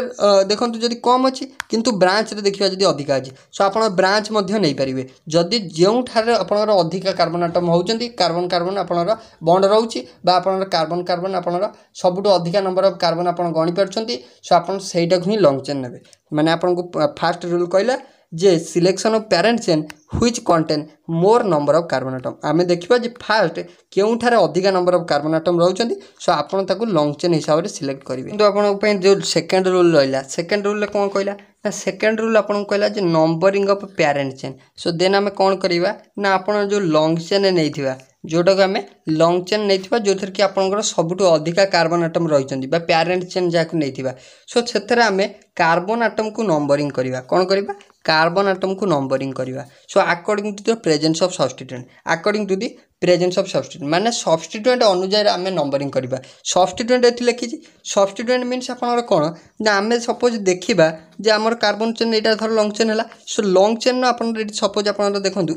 ଦେଖନ୍ତୁ ଯଦି କମ୍ ଅଛି କିନ୍ତୁ ବ୍ରାଞ୍ଚରେ ଦେଖିବା ଯଦି ଅଧିକା ଅଛି ସୋ ଆପଣ ବ୍ରାଞ୍ଚ ମଧ୍ୟ ନେଇପାରିବେ ଯଦି ଯେଉଁଠାରେ ଆପଣଙ୍କର ଅଧିକା କାର୍ବନ୍ ଆଟମ୍ ହେଉଛନ୍ତି କାର୍ବନ୍ କାର୍ବନ୍ ଆପଣଙ୍କର ବଣ୍ଡ ରହୁଛି ବା ଆପଣଙ୍କର କାର୍ବନ୍ କାର୍ବନ୍ ଆପଣଙ୍କର ସବୁଠୁ ଅଧିକା ନମ୍ବର ଅଫ୍ କାର୍ବନ୍ ଆପଣ ଗଣିପାରୁଛନ୍ତି ସୋ ଆପଣ ସେଇଟାକୁ ହିଁ ଲଙ୍ଗ୍ ଚେନ୍ ନେବେ ମାନେ ଆପଣଙ୍କୁ ଫାର୍ଷ୍ଟ ରୁଲ୍ କହିଲା ଯେ selection of parents an which contain more number of carbon atom ଆମେ ଦେଖିବା ଯେ ଫାର୍ଷ୍ଟ କେଉଁଠାରେ ଅଧିକା ନମ୍ବର ଅଫ୍ କାର୍ବନ୍ ଆଟମ୍ ରହୁଛନ୍ତି ସୋ ଆପଣ ତାକୁ ଲଙ୍ଗ୍ ଚେନ୍ ହିସାବରେ ସିଲେକ୍ଟ କରିବେ କିନ୍ତୁ ଆପଣଙ୍କ ପାଇଁ ଯେଉଁ ସେକେଣ୍ଡ ରୁଲ୍ ରହିଲା ସେକେଣ୍ଡ ରୁଲ୍ରେ କ'ଣ କହିଲା ନା ସେକେଣ୍ଡ ରୁଲ୍ ଆପଣଙ୍କୁ କହିଲା ଯେ numbering of parent chain so then ଆମେ କ'ଣ କରିବା ନା ଆପଣ ଯେଉଁ ଲଙ୍ଗ୍ ଚେନ୍ ନେଇଥିବା ଯେଉଁଟାକୁ ଆମେ ଲଙ୍ଗ୍ ଚେନ୍ ନେଇଥିବା ଯେଉଁଥିରେ କି ଆପଣଙ୍କର ସବୁଠୁ ଅଧିକା କାର୍ବନ୍ ଆଟମ୍ ରହିଛନ୍ତି ବା ପ୍ୟାରେଣ୍ଟ ଚେନ୍ ଯାହାକୁ ନେଇଥିବା ସୋ ସେଥିରେ ଆମେ କାର୍ବନ୍ ଆଟମ୍କୁ ନମ୍ବରିଂ କରିବା କ'ଣ କରିବା କାର୍ବନ୍ ଆଟମ୍କୁ ନମ୍ବରିଂ କରିବା so according to the presence of substituent according to the presence of substituent ମାନେ ସବଷ୍ଟିଟ୍ୟୁଏଣ୍ଟ ଅନୁଯାୟୀ ଆମେ ନମ୍ବରିଂ କରିବା ସବଷ୍ଟିଟ୍ୟୁଏଣ୍ଟ ଏଠି ଲେଖିଛି ସବଷ୍ଟିଟ୍ୟୁଏଣ୍ଟ ମିନ୍ସ ଆପଣଙ୍କର କ'ଣ ନା ଆମେ ସପୋଜ୍ ଦେଖିବା ଯେ ଆମର କାର୍ବନ୍ ଚେନ୍ ଏଇଟା ଧର ଲଙ୍ଗ୍ ଚେନ୍ ହେଲା ସୋ ଲଙ୍ଗ୍ ଚେନ୍ର ଆପଣଙ୍କର ଏଠି ସପୋଜ୍ ଆପଣଙ୍କର ଦେଖନ୍ତୁ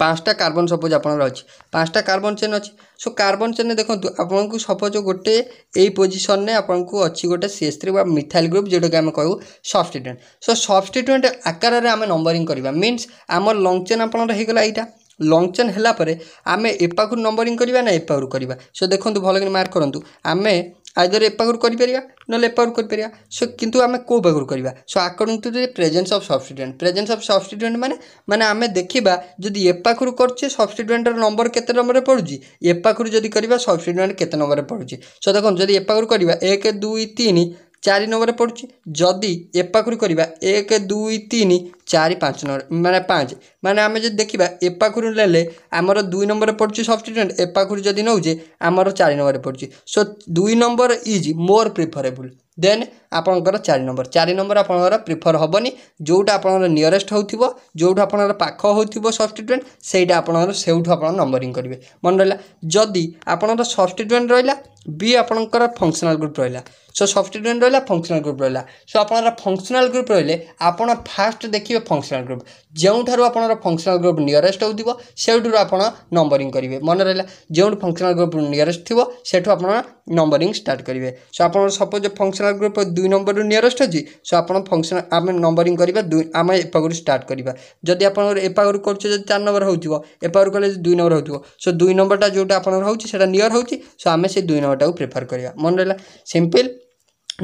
পাঁচটা কার্বন সপোজ আপনার অছি পাঁচটা কার্বন চেন অছি সো কার্বন চেন দেখুন আপনার সপোজ গোটে এই পজিশন আপনার অছি গোটে সিএস থ্রি বা মিথাইল গ্রুপ যেটাকে আমি কহু সবস্টিটুয়েন্ট সো সবস্টিটুয়েন্ট আকারে আমি নম্বরিং করা মিন্স আমার লং চেন আপনার হয়ে গলা এইটা লং চেন হেলা পরে আমি এপাখু নম্বরিং করা না এপাখু করা সো দেখুন ভালকি মার্ক করতু আমি ଆଇଦର ଏ ପାଖରୁ କରିପାରିବା ନହେଲେ ଏ ପାଖରୁ କରିପାରିବା ସୋ କିନ୍ତୁ ଆମେ କେଉଁ ପାଖରୁ କରିବା so according to the presence of substituent presence of substituent ମାନେ ମାନେ ଆମେ ଦେଖିବା ଯଦି ଏ ପାଖରୁ କରୁଛେ ସବଷ୍ଟିଟ୍ୟୁଏଣ୍ଟର ନମ୍ବର କେତେ ନମ୍ବରରେ ପଡ଼ୁଛି ଏ ପାଖରୁ ଯଦି କରିବା ସବଷ୍ଟିଟ୍ୟୁଏଣ୍ଟ କେତେ ନମ୍ବରରେ ପଡ଼ୁଛି ସୋ ଦେଖନ୍ତୁ ଯଦି ଏ ପାଖରୁ କରିବା ଏକ ଦୁଇ ତିନି ଚାରି ନମ୍ବରରେ ପଡ଼ୁଛି ଯଦି ଏ ପାଖରୁ କରିବା ଏକ ଦୁଇ ତିନି ଚାରି ପାଞ୍ଚ ନମ୍ବର ମାନେ ପାଞ୍ଚ ମାନେ ଆମେ ଯଦି ଦେଖିବା ଏ ପାଖରୁ ନେଲେ ଆମର ଦୁଇ ନମ୍ବରରେ ପଡ଼ୁଛି ସବଷ୍ଟିଟ୍ୟୁଏଣ୍ଟ ଏ ପାଖରୁ ଯଦି ନେଉଛେ ଆମର ଚାରି ନମ୍ବରରେ ପଡ଼ୁଛି ସୋ ଦୁଇ ନମ୍ବର ଇଜ୍ ମୋର ପ୍ରିଫରେବୁଲ୍ ଦେନ୍ ଆପଣଙ୍କର ଚାରି ନମ୍ବର ଚାରି ନମ୍ବର ଆପଣଙ୍କର ପ୍ରିଫର ହେବନି ଯେଉଁଟା ଆପଣଙ୍କର ନିୟରେଷ୍ଟ ହେଉଥିବ ଯେଉଁଠୁ ଆପଣଙ୍କର ପାଖ ହେଉଥିବ ସବଷ୍ଟିଟ୍ୟୁଏଣ୍ଟ ସେଇଟା ଆପଣଙ୍କର ସେଇଠୁ ଆପଣ ନମ୍ବରିଂ କରିବେ ମନେ ରହିଲା ଯଦି ଆପଣଙ୍କର ସବଷ୍ଟିଟ୍ୟୁଏଣ୍ଟ ରହିଲା ବି ଆପଣଙ୍କର ଫଙ୍କସନାଲ୍ ଗ୍ରୁପ୍ ରହିଲା ସୋ ସବଷ୍ଟିଟ୍ୟୁଏଣ୍ଟ ରହିଲା ଫଙ୍କସନାଲ୍ ଗ୍ରୁପ୍ ରହିଲା ସୋ ଆପଣଙ୍କର ଫଙ୍କସନାଲ୍ ଗ୍ରୁପ୍ ରହିଲେ ଆପଣ ଫାଷ୍ଟ ଦେଖିବେ ଫଙ୍କସନାଲ୍ ଗ୍ରୁପ୍ ଯେଉଁଠାରୁ ଆପଣ ଆପଣଙ୍କର ଫଙ୍କସନାଲ୍ ଗ୍ରୁପ୍ ନିୟରେଷ୍ଟ ହେଉଥିବ ସେଇଠାରୁ ଆପଣ ନମ୍ବରିଂ କରିବେ ମନେ ରହିଲା ଯେଉଁଠୁ ଫଙ୍କସନାଲ୍ ଗ୍ରୁପ୍ ନିୟରେଷ୍ଟ ଥିବ ସେଠୁ ଆପଣ ନମ୍ବରିଂ ଷ୍ଟାର୍ଟ କରିବେ ସୋ ଆପଣଙ୍କର ସପୋଜ୍ ଫଙ୍କସନାଲ୍ ଗ୍ରୁପ୍ ଦୁଇ ନମ୍ବରରୁ ନିୟରେଷ୍ଟ ଅଛି ସୋ ଆପଣ ଫଙ୍କସନାଲ୍ ଆମେ ନମ୍ବରିଂ କରିବା ଦୁଇ ଆମେ ଏପାଖରୁ ଷ୍ଟାର୍ଟ କରିବା ଯଦି ଆପଣଙ୍କର ଏପାଖରୁ କରୁଛେ ଯଦି ଚାରି ନମ୍ବର ହେଉଥିବ ଏପାଖରୁ କଲେ ଦୁଇ ନମ୍ବର ହେଉଥିବ ସୋ ଦୁଇ ନମ୍ବରଟା ଯେଉଁଟା ଆପଣଙ୍କର ହେଉଛି ସେଇଟା ନିୟର ହେଉଛି ସୋ ଆମେ ସେ ଦୁଇ ନମ୍ବରଟାକୁ ପ୍ରିଫର କରିବା ମନେ ରହିଲା ସିମ୍ପଲ୍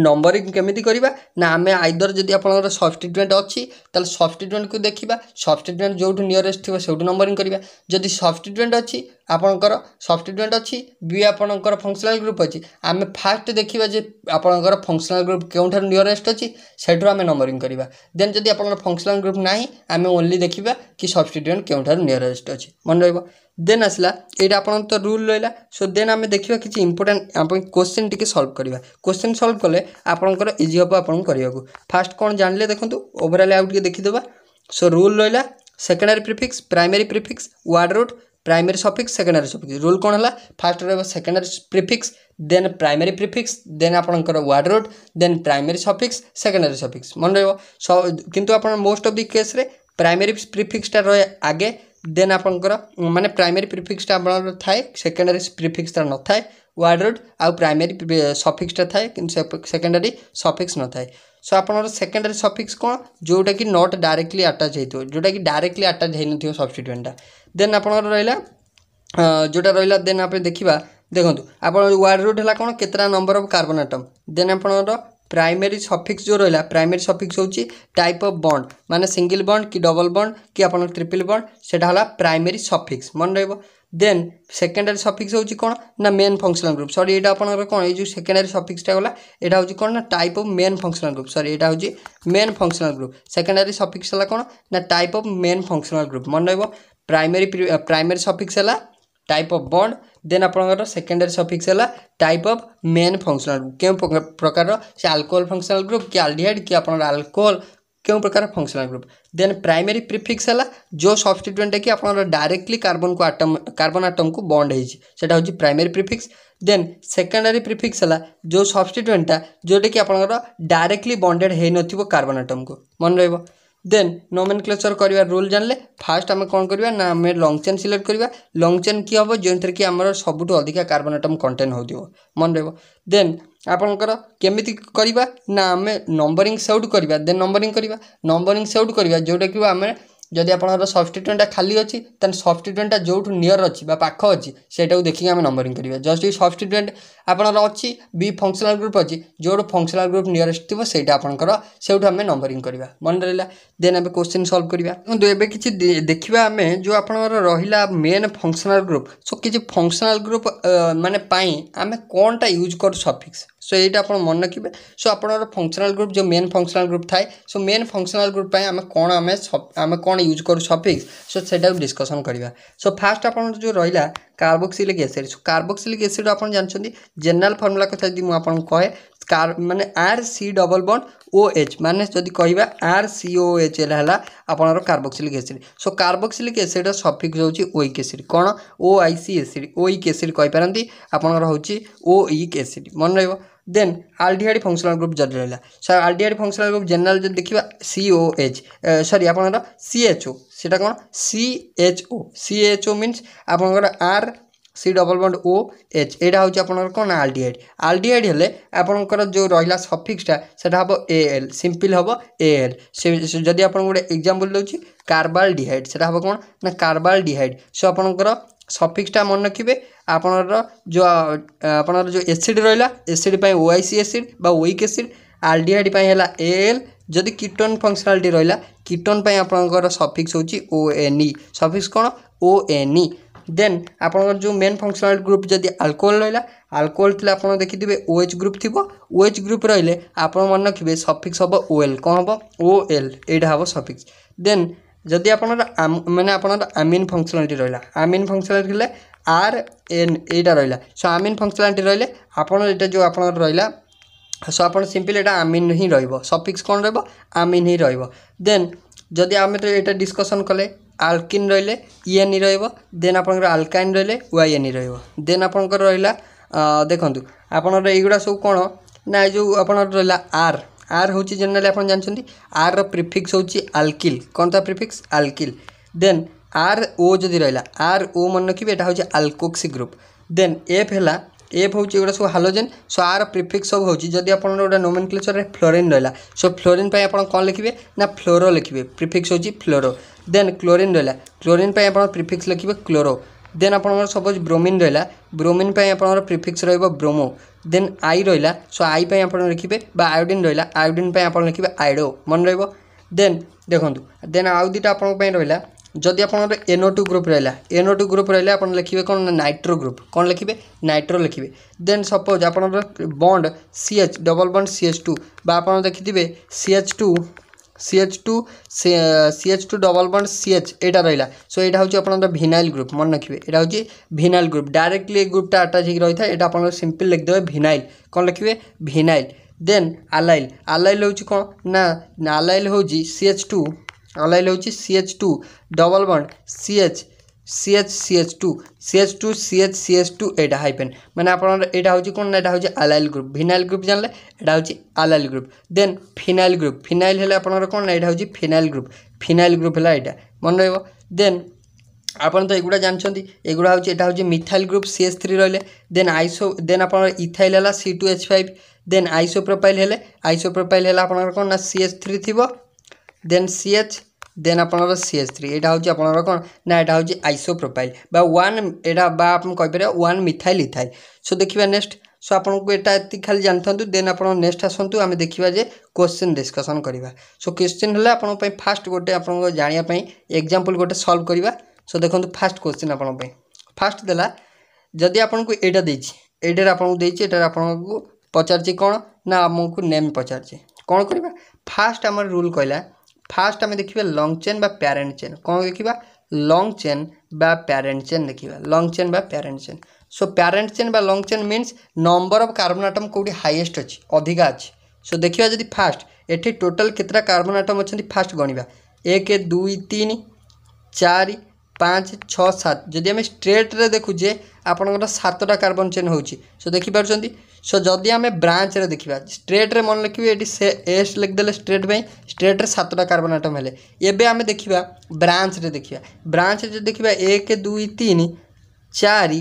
ନମ୍ବରିଂ କେମିତି କରିବା ନା ଆମେ ଆଇଦର ଯଦି ଆପଣଙ୍କର ସବଷ୍ଟିଟ୍ୟୁଏଣ୍ଟ ଅଛି ତାହେଲେ ସବଷ୍ଟିଟ୍ୟୁଏଣ୍ଟକୁ ଦେଖିବା ସବଷ୍ଟିଟ୍ୟୁଏଣ୍ଟ ଯେଉଁଠୁ ନିୟରେଷ୍ଟ ଥିବ ସେଇଠୁ ନମ୍ବରିଂ କରିବା ଯଦି ସବଷ୍ଟିଟ୍ୟୁଏଣ୍ଟ ଅଛି ଆପଣଙ୍କର ସବଷ୍ଟିଟ୍ୟୁଏଣ୍ଟ ଅଛି ବି ଆପଣଙ୍କର ଫଙ୍କସନାଲ୍ ଗ୍ରୁପ୍ ଅଛି ଆମେ ଫାଷ୍ଟ ଦେଖିବା ଯେ ଆପଣଙ୍କର ଫଙ୍କସନାଲ୍ ଗ୍ରୁପ୍ କେଉଁଠାରୁ ନିୟରେଷ୍ଟ ଅଛି ସେଇଠାରୁ ଆମେ ନମ୍ବରିଂ କରିବା ଦେନ୍ ଯଦି ଆପଣଙ୍କର ଫଙ୍କସନାଲ୍ ଗ୍ରୁପ୍ ନାହିଁ ଆମେ ଓନ୍ଲି ଦେଖିବା କି ସବଷ୍ଟିଟ୍ୟୁଏଣ୍ଟ କେଉଁଠାରୁ ନିୟରେଷ୍ଟ ଅଛି ମନେ ରହିବ ଦେନ୍ ଆସିଲା ଏଇଟା ଆପଣଙ୍କର ତ ରୁଲ୍ ରହିଲା ସୋ ଦେନ୍ ଆମେ ଦେଖିବା କିଛି ଇମ୍ପୋର୍ଟାଣ୍ଟ ଆପଣ କୋଶ୍ଚିନ୍ ଟିକେ ସଲ୍ଭ କରିବା କୋଶ୍ଚିନ୍ ସଲ୍ଭ କଲେ ଆପଣଙ୍କର ଇଜି ହେବ ଆପଣଙ୍କୁ କରିବାକୁ ଫାଷ୍ଟ କ'ଣ ଜାଣିଲେ ଦେଖନ୍ତୁ ଓଭରାଲ୍ ଆଉ ଟିକେ ଦେଖିଦେବା ସୋ ରୁଲ୍ ରହିଲା secondary prefix primary prefix word root primary suffix secondary suffix rule कौन है फास्ट रहा secondary prefix then primary prefix then आपंकर word root then primary suffix secondary suffix मन रहा किंतु आप मोस्ट अफ दि केस्रे प्राइमरी प्रिफिक्सटा रहे आगे ଦେନ୍ ଆପଣଙ୍କର ମାନେ ପ୍ରାଇମେରୀ ପ୍ରିଫିକ୍ସଟା ଆପଣଙ୍କର ଥାଏ ସେକେଣ୍ଡାରୀ ପ୍ରିଫିକ୍ସଟା ନଥାଏ ୱାର୍ଡ଼ ରୁଟ୍ ଆଉ ପ୍ରାଇମେରୀ ସଫିକ୍ସଟା ଥାଏ କିନ୍ତୁ ସେକେଣ୍ଡାରୀ ସଫିକ୍ସ ନଥାଏ ସୋ ଆପଣଙ୍କର ସେକେଣ୍ଡାରୀ ସଫିକ୍ସ କ'ଣ ଯେଉଁଟାକି ନଟ୍ ଡାଇରେକ୍ଟଲି ଆଟାଚ୍ ହେଇଥିବ ଯେଉଁଟାକି ଡାଇରେକ୍ଟଲି ଆଟାଚ୍ ହେଇନଥିବ ସବଷ୍ଟିଟ୍ୟୁଏଣ୍ଟଟା ଦେନ୍ ଆପଣଙ୍କର ରହିଲା ଯେଉଁଟା ରହିଲା ଦେନ୍ ଆପଣ ଦେଖିବା ଦେଖନ୍ତୁ ଆପଣଙ୍କର ୱାର୍ଡ଼ ରୁଟ୍ ହେଲା କ'ଣ କେତେଟା number of carbon atom then ଆପଣଙ୍କର ପ୍ରାଇମେରୀ ସଫିକ୍ସ ଯେଉଁ ରହିଲା ପ୍ରାଇମେରୀ ସଫିକ୍ସ ହେଉଛି ଟାଇପ୍ ଅଫ୍ ବଣ୍ଡ ମାନେ ସିଙ୍ଗିଲ୍ ବଣ୍ଡ କି ଡବଲ୍ ବଣ୍ଡ କି ଆପଣଙ୍କ ଟ୍ରିପଲ୍ ବଣ୍ଡ ସେଇଟା ହେଲା ପ୍ରାଇମେରୀ ସଫିକ୍ସ ମନେ ରହିବ ଦେନ୍ ସେକେଣ୍ଡାରୀ ସଫିକ୍ସ ହେଉଛି କ'ଣ ନା ମେନ୍ ଫଙ୍କସନାଲ୍ ଗ୍ରୁପ୍ ସରି ଏଇଟା ଆପଣଙ୍କର କ'ଣ ଏଇ ଯେଉଁ ସେକେଣ୍ଡାରୀ ସଫିକ୍ସଟା ଗଲା ଏଇଟା ହେଉଛି କ'ଣ ନା type of main functional group sorry ଏଇଟା ହେଉଛି main functional group secondary suffix ହେଲା କ'ଣ ନା type of main functional group ମନେ ରହିବ ପ୍ରାଇମେରୀ ପ୍ରାଇମେରୀ ସଫିକ୍ସ ହେଲା ଟାଇପ୍ ଅଫ୍ ବଣ୍ଡ ଦେନ୍ ଆପଣଙ୍କର ସେକେଣ୍ଡାରୀ ସଫିକ୍ସ ହେଲା type of main functional group କେଉଁ ପ୍ରକାରର ସେ ଆଲକୋହଲ ଫଙ୍କସନାଲ୍ ଗ୍ରୁପ୍ କି ଆଲଡିହାଇଡ୍ କି ଆପଣଙ୍କର ଆଲକୋହଲ କେଉଁ ପ୍ରକାର functional group then primary prefix ହେଲା ଯେଉଁ ସବଷ୍ଟିଟ୍ୟୁଏଣ୍ଟଟା କି ଆପଣଙ୍କର ଡାଇରେକ୍ଟଲି କାର୍ବନକୁ ଆଟମ୍ କାର୍ବନ ଆଟମ୍କୁ ବଣ୍ଡ ହେଇଛି ସେଇଟା ହେଉଛି primary prefix then secondary prefix ହେଲା ଯେଉଁ ସବଷ୍ଟିଟ୍ୟୁଏଣ୍ଟଟା ଯେଉଁଟାକି ଆପଣଙ୍କର ଡାଇରେକ୍ଟଲି ବଣ୍ଡେଡ଼ ହେଇନଥିବ କାର୍ବନ ଆଟମ୍କୁ ମନେ ରହିବ দেন নোমেনক্লেচর করিবার রুল জানলে ফার্স্ট আমি কোণ করিবা না আমি লং চেন সিলেক্ট করিবা লং চেন কি হব যেউথিরে কি আমার সবুঠু অধিকা কার্বন আটম কন্টেন্ট হউথিব মনে ରହିବ দেন ଆପଣଙ୍କର କେମିତି କରିବା ନା ଆମେ ନମ୍ବରିଂ ସେଟ୍ କରିବା ଦେନ୍ ନମ୍ବରିଂ କରିବା ନମ୍ବରିଂ ସେଟ୍ କରିବା ଯେଉଁଟାକି ଆମେ যদি আপনার সবস্টিটুয়েন্টটা খালি অছি তাহলে সবস্টিটুয়েন্টটা যেটু নিয়র অছি বা পাখ অছি সেটা দেখি আমি নম্বরিং করা জস্ট এই সবস্টিটুয়েন্ট আপনার অছি বি ফংশনাল গ্রুপ অছি যেটু ফংশনাল গ্রুপ নিয়রেস্ট থাকবে সেইটা আপনার সেইটু আমি নম্বরিং করা মনে রহলা দেন আমি কোশ্চিন সলভ করা দেখুন এবে কিছু দেখা আমি যে আপনার রহিলা মেন ফংশনাল গ্রুপ সো কিছু ফংশনাল গ্রুপ মানে পাই আমি কোনটা ইউজ করু সফিক্স সো এইটা আপনার মনে রাখবে সো আপনার ফংশনাল গ্রুপ যে মেন ফংশনাল গ্রুপ থাকে সো মেন ফংশনাল গ্রুপ পাই আমি কোণ আমি আমি কোণ ইউজ করু সফিক্স সো সেটা ডিসকসন করা সো ফার্স্ট আপনার যে রহলা carboxylic acid so carboxylic acid আপনার জাঁচান জেনারেল ফর্মুলা কথা যদি আপনার কহে কার মানে R C double bond O H মানে যদি কহবা আর সি ও এচ এল হল আপনার কার্বোক্সিলিক এসিড সো কার্বোক্সিলিক এসিডর সফিক্স হচ্ছে ওইক এসিড কোণ O I C acid oic acid কইপারতি আপনার হচ্ছে ও ইক এসিড মনে রহব দেন আলডিহাইড ଫଙ୍କସନାଲ୍ ଗ୍ରୁପ୍ ଜାରି ରହିଲା sir aldehyde functional group general ଯଦି ଦେଖିବା ସି ଓ ଏଚ୍ ସରି ଆପଣଙ୍କର ସି ଏଚ୍ ଓ ସେଇଟା କ'ଣ C H O C H O means ଆପଣଙ୍କର R C double bond O H এটা হচ্ছে আপনার কোণ আলডিহাইড আলডিহাইড হলে আপনার যে রহলা সফিক্সটা সেটা হব এ এল সিম্পল হব এ এল যদি আপনার গোটে এক্সাম্পল দেছি কার্বাল ডিহাইড সেটা হব কোণ না কার্বাল ডিহাইড সো আপনার ସଫିକ୍ସଟା ମନେ ରଖିବେ ଆପଣଙ୍କର ଯେଉଁ ଆପଣଙ୍କର ଯେଉଁ ଏସିଡ଼୍ ରହିଲା ଏସିଡ଼୍ ପାଇଁ ଓ ଆଇ ସି ଏସିଡ଼୍ ବା ୱିକ୍ ଏସିଡ଼୍ ଆଲଡିହାଇଡ୍ ପାଇଁ ହେଲା ଏ ଏଲ୍ ଯଦି କିଟୋନ୍ ଫଙ୍କସନାଲିଟି ରହିଲା କିଟୋନ୍ ପାଇଁ ଆପଣଙ୍କର ସଫିକ୍ସ ହେଉଛି ଓ ଏନ୍ ଇ ସଫିକ୍ସ କ'ଣ ଓ ଏନ୍ ଇ ଦେନ୍ ଆପଣଙ୍କର ଯେଉଁ ମେନ୍ ଫଙ୍କସନାଲ ଗ୍ରୁପ୍ ଯଦି ଆଲକୋହଲ ରହିଲା ଆଲକୋହଲ ଥିଲେ ଆପଣ ଦେଖିଥିବେ ଓ ଏଚ୍ ଗ୍ରୁପ୍ ଥିବ ଓ ଏଚ୍ ଗ୍ରୁପ୍ ରହିଲେ ଆପଣ ମନେ ରଖିବେ ସଫିକ୍ସ ହେବ ଓ ଏଲ୍ କ'ଣ ହେବ ଓ ଏଲ୍ ଏଇଟା ହେବ ସଫିକ୍ସ ଦେନ୍ ଯଦି ଆପଣଙ୍କର ମାନେ ଆପଣଙ୍କର ଆମିନ୍ ଫଙ୍କସନାଲିଟି ରହିଲା ଆମିନ୍ ଫଙ୍କସନାଲିଟି ହେଲେ ଆର୍ ଏନ୍ ଏଇଟା ରହିଲା ସୋ ଆମିନ୍ ଫଙ୍କସନାଲିଟି ରହିଲେ ଆପଣ ଏଇଟା ଯେଉଁ ଆପଣଙ୍କର ରହିଲା ସୋ ଆପଣ ସିମ୍ପଲି ଏଇଟା ଆମିନ୍ ହିଁ ରହିବ ସଫିକ୍ସ କ'ଣ ରହିବ ଆମିନ୍ ହିଁ ରହିବ ଦେନ୍ ଯଦି ଆମେ ଏଇଟା ଡିସ୍କସନ୍ କଲେ ଆଲକିନ୍ ରହିଲେ ଇଏନ୍ଇ ରହିବ ଦେନ୍ ଆପଣଙ୍କର ଆଲକାଇନ୍ ରହିଲେ ୱାଇଏନ୍ଇ ରହିବ ଦେନ୍ ଆପଣଙ୍କର ରହିଲା ଦେଖନ୍ତୁ ଆପଣଙ୍କର ଏଇଗୁଡ଼ା ସବୁ କ'ଣ ନା ଏ ଯେଉଁ ଆପଣଙ୍କର ରହିଲା ଆର୍ ଆର୍ ହେଉଛି ଜେନେରାଲି ଆପଣ ଜାଣିଛନ୍ତି ଆର୍ର ପ୍ରିଫିକ୍ସ ହେଉଛି ଆଲକିଲ୍ କ'ଣ ତା ପ୍ରିଫିକ୍ସ ଆଲକିଲ୍ ଦେନ୍ ଆର୍ ଓ ଯଦି ରହିଲା ଆର୍ ଓ ମନେ ରଖିବେ ଏଇଟା ହେଉଛି ଆଲକୋକ୍ସି ଗ୍ରୁପ୍ ଦେନ୍ ଏଫ୍ ହେଲା এফ হচ্ছে এগুলো সব হালোজেন সো আর প্রিফিক্স সব হচ্ছে যদি আপনার গোটা নোমেন ক্লেচরে ফ্লোরিন রহলা সো ফ্লোরিন পাই আপনার কম লিখবে না ফ্লোরো লিখবে প্রিফিক্স হচ্ছে ফ্লোরো দেন ক্লোরিন রহলা ক্লোরিন পাই আপনার প্রিফিক্স লিখবে ক্লোরো দেନ୍ আপনার সপোজ ব্রোমিন রহলা ব্রোমিন আপনার প্রিফিক্স রহব ব্রোমো দেন আই রহলা সো আই আপনার লিখবে বা আয়োডিন রহলা আয়োডিন আপনার লিখবে আইডো মনে রহব দেন দেখুন দেন আউ দুইটা আপনার রহলা যদি আপনার এনও টু গ্রুপ রহলা এনও টু গ্রুপ রহলে আপনার লিখবে কোণ নাইট্রো গ্রুপ কোণ লিখবে নাইট্রো লিখবে দেন সপোজ আপনার bond CH double bond CH two বা আপনার দেখিথে CH two CH two CH two double bond CH এটা ରହିଲା ସୋ ଏଇଟା ହେଉଛି ଆପଣଙ୍କର ଭିନାଇଲ୍ ଗ୍ରୁପ୍ ମନେ ରଖିବେ ଏଇଟା ହେଉଛି ଭିନାଇଲ୍ ଗ୍ରୁପ୍ ଡାଇରେକ୍ଟଲି ଏ ଗ୍ରୁପ୍ଟା ଆଟାଚ୍ ହେଇକି ରହିଥାଏ ଏଇଟା ଆପଣଙ୍କର ସିମ୍ପଲ୍ ଲେଖିଦେବେ ଭିନାଇଲ୍ କ'ଣ ଲେଖିବେ ଭିନାଇଲ୍ ଦେନ୍ ଆଲାଇଲ୍ ଆଲାଇଲ୍ ହେଉଛି କ'ଣ ନା ଆଲାଇଲ୍ ହେଉଛି ସିଏଚ୍ ଟୁ ଆଲାଇଲ୍ ହେଉଛି CH two double bond CH C H C H two C H two C H C H two ଏଇଟା ହାଇପେନ୍ ମାନେ ଆପଣଙ୍କର ଏଇଟା ହେଉଛି କ'ଣ ଏଇଟା ହେଉଛି ଆଲାଇଲ୍ ଗ୍ରୁପ୍ ଭିନାଇଲ୍ ଗ୍ରୁପ୍ ଜାଣିଲେ ଏଇଟା ହେଉଛି allyl group then phenyl group phenyl ହେଲେ ଆପଣଙ୍କର କ'ଣ ଏଇଟା ହେଉଛି ଫିନାଇଲ୍ ଗ୍ରୁପ୍ ଫିନାଇଲ୍ ଗ୍ରୁପ୍ ହେଲା ଏଇଟା ମନେ ରହିବ ଦେନ୍ ଆପଣ ତ ଏଗୁଡ଼ା ଜାଣିଛନ୍ତି ଏଗୁଡ଼ା ହେଉଛି ଏଇଟା ହେଉଛି methyl group C H three ରହିଲେ ଦେନ୍ ଆଇସୋ ଦେନ୍ ଆପଣଙ୍କର ଇଥାଇଲ୍ ହେଲା C two H five then isopropyl ହେଲେ ଆଇସୋ ପ୍ରୋଫାଇଲ୍ ହେଲା ଆପଣଙ୍କର କ'ଣ ନା ସି ଏଚ୍ ଥ୍ରୀ ଥିବ ଦେନ୍ ସି ଏଚ୍ দেন আপনার সিএস থ্রি এটা হচ্ছে আপনার কোণ না এটা হচ্ছে আইসোপ্রোপাইল বা ওয়ান এটা বা আপনি কইপারে ওয়ান মিথাইল ইথাইল সো দেখিবা নেক্সট সো আপনার এটা এত খালি জাঁথু দেন আপনার নেক্সট আসন্তু আমি দেখিবা যে কোশ্চিন ডিসকসন করা সো কোশ্চিন হলে আপনার ফার্স্ট গোটে আপনার জাঁয়া এক্সাম্পল গোটে সলভ করা সো দেখুন ফার্স্ট কোশ্চিন আপনার ফার্স্ট দেলা যদি আপনার এটা দিয়েছি এইটার আপনার দিয়েছি এটার আপনার পচারছি কোণ না আমাকে নেম পচারছি কোণ করা ফার্স্ট আমার রুল কহিলা ফার্স্ট আমি দেখিবা লং চেନ୍ ବା ପ୍ୟାରେଣ୍ଟ ଚେନ୍ କ'ଣ ଦେଖିବା লং চেন বা প্যারেন্ট চেন দেখিবা লং চেন বা parent chain so parent chain বা long chain means number of carbon atom কোটি হাইয়েস্ট অছি অধিকা আছে সো দেখিবা যদি ফার্স্ট এটি টোটাল কেতটা কার্বন আটম অনেক ফার্স্ট গণিবা এক দুই তিন চারি পাঁচ ছ সাত যদি আমি স্ট্রেট্রে দেখুছে আপনার সাতটা কার্বন চেন হচ্ছে সো দেখিপারছেন सो जदि आम ब्रांच रे देखा स्ट्रेट्रे मन लिखे ये से एस लिखिदेले स्ट्रेट पर स्ट्रेट्रे सतटा कार्बन आइटम है एवं आम देखा ब्रांच रे देखा ब्रांच रे देखा एक दुई तीन चार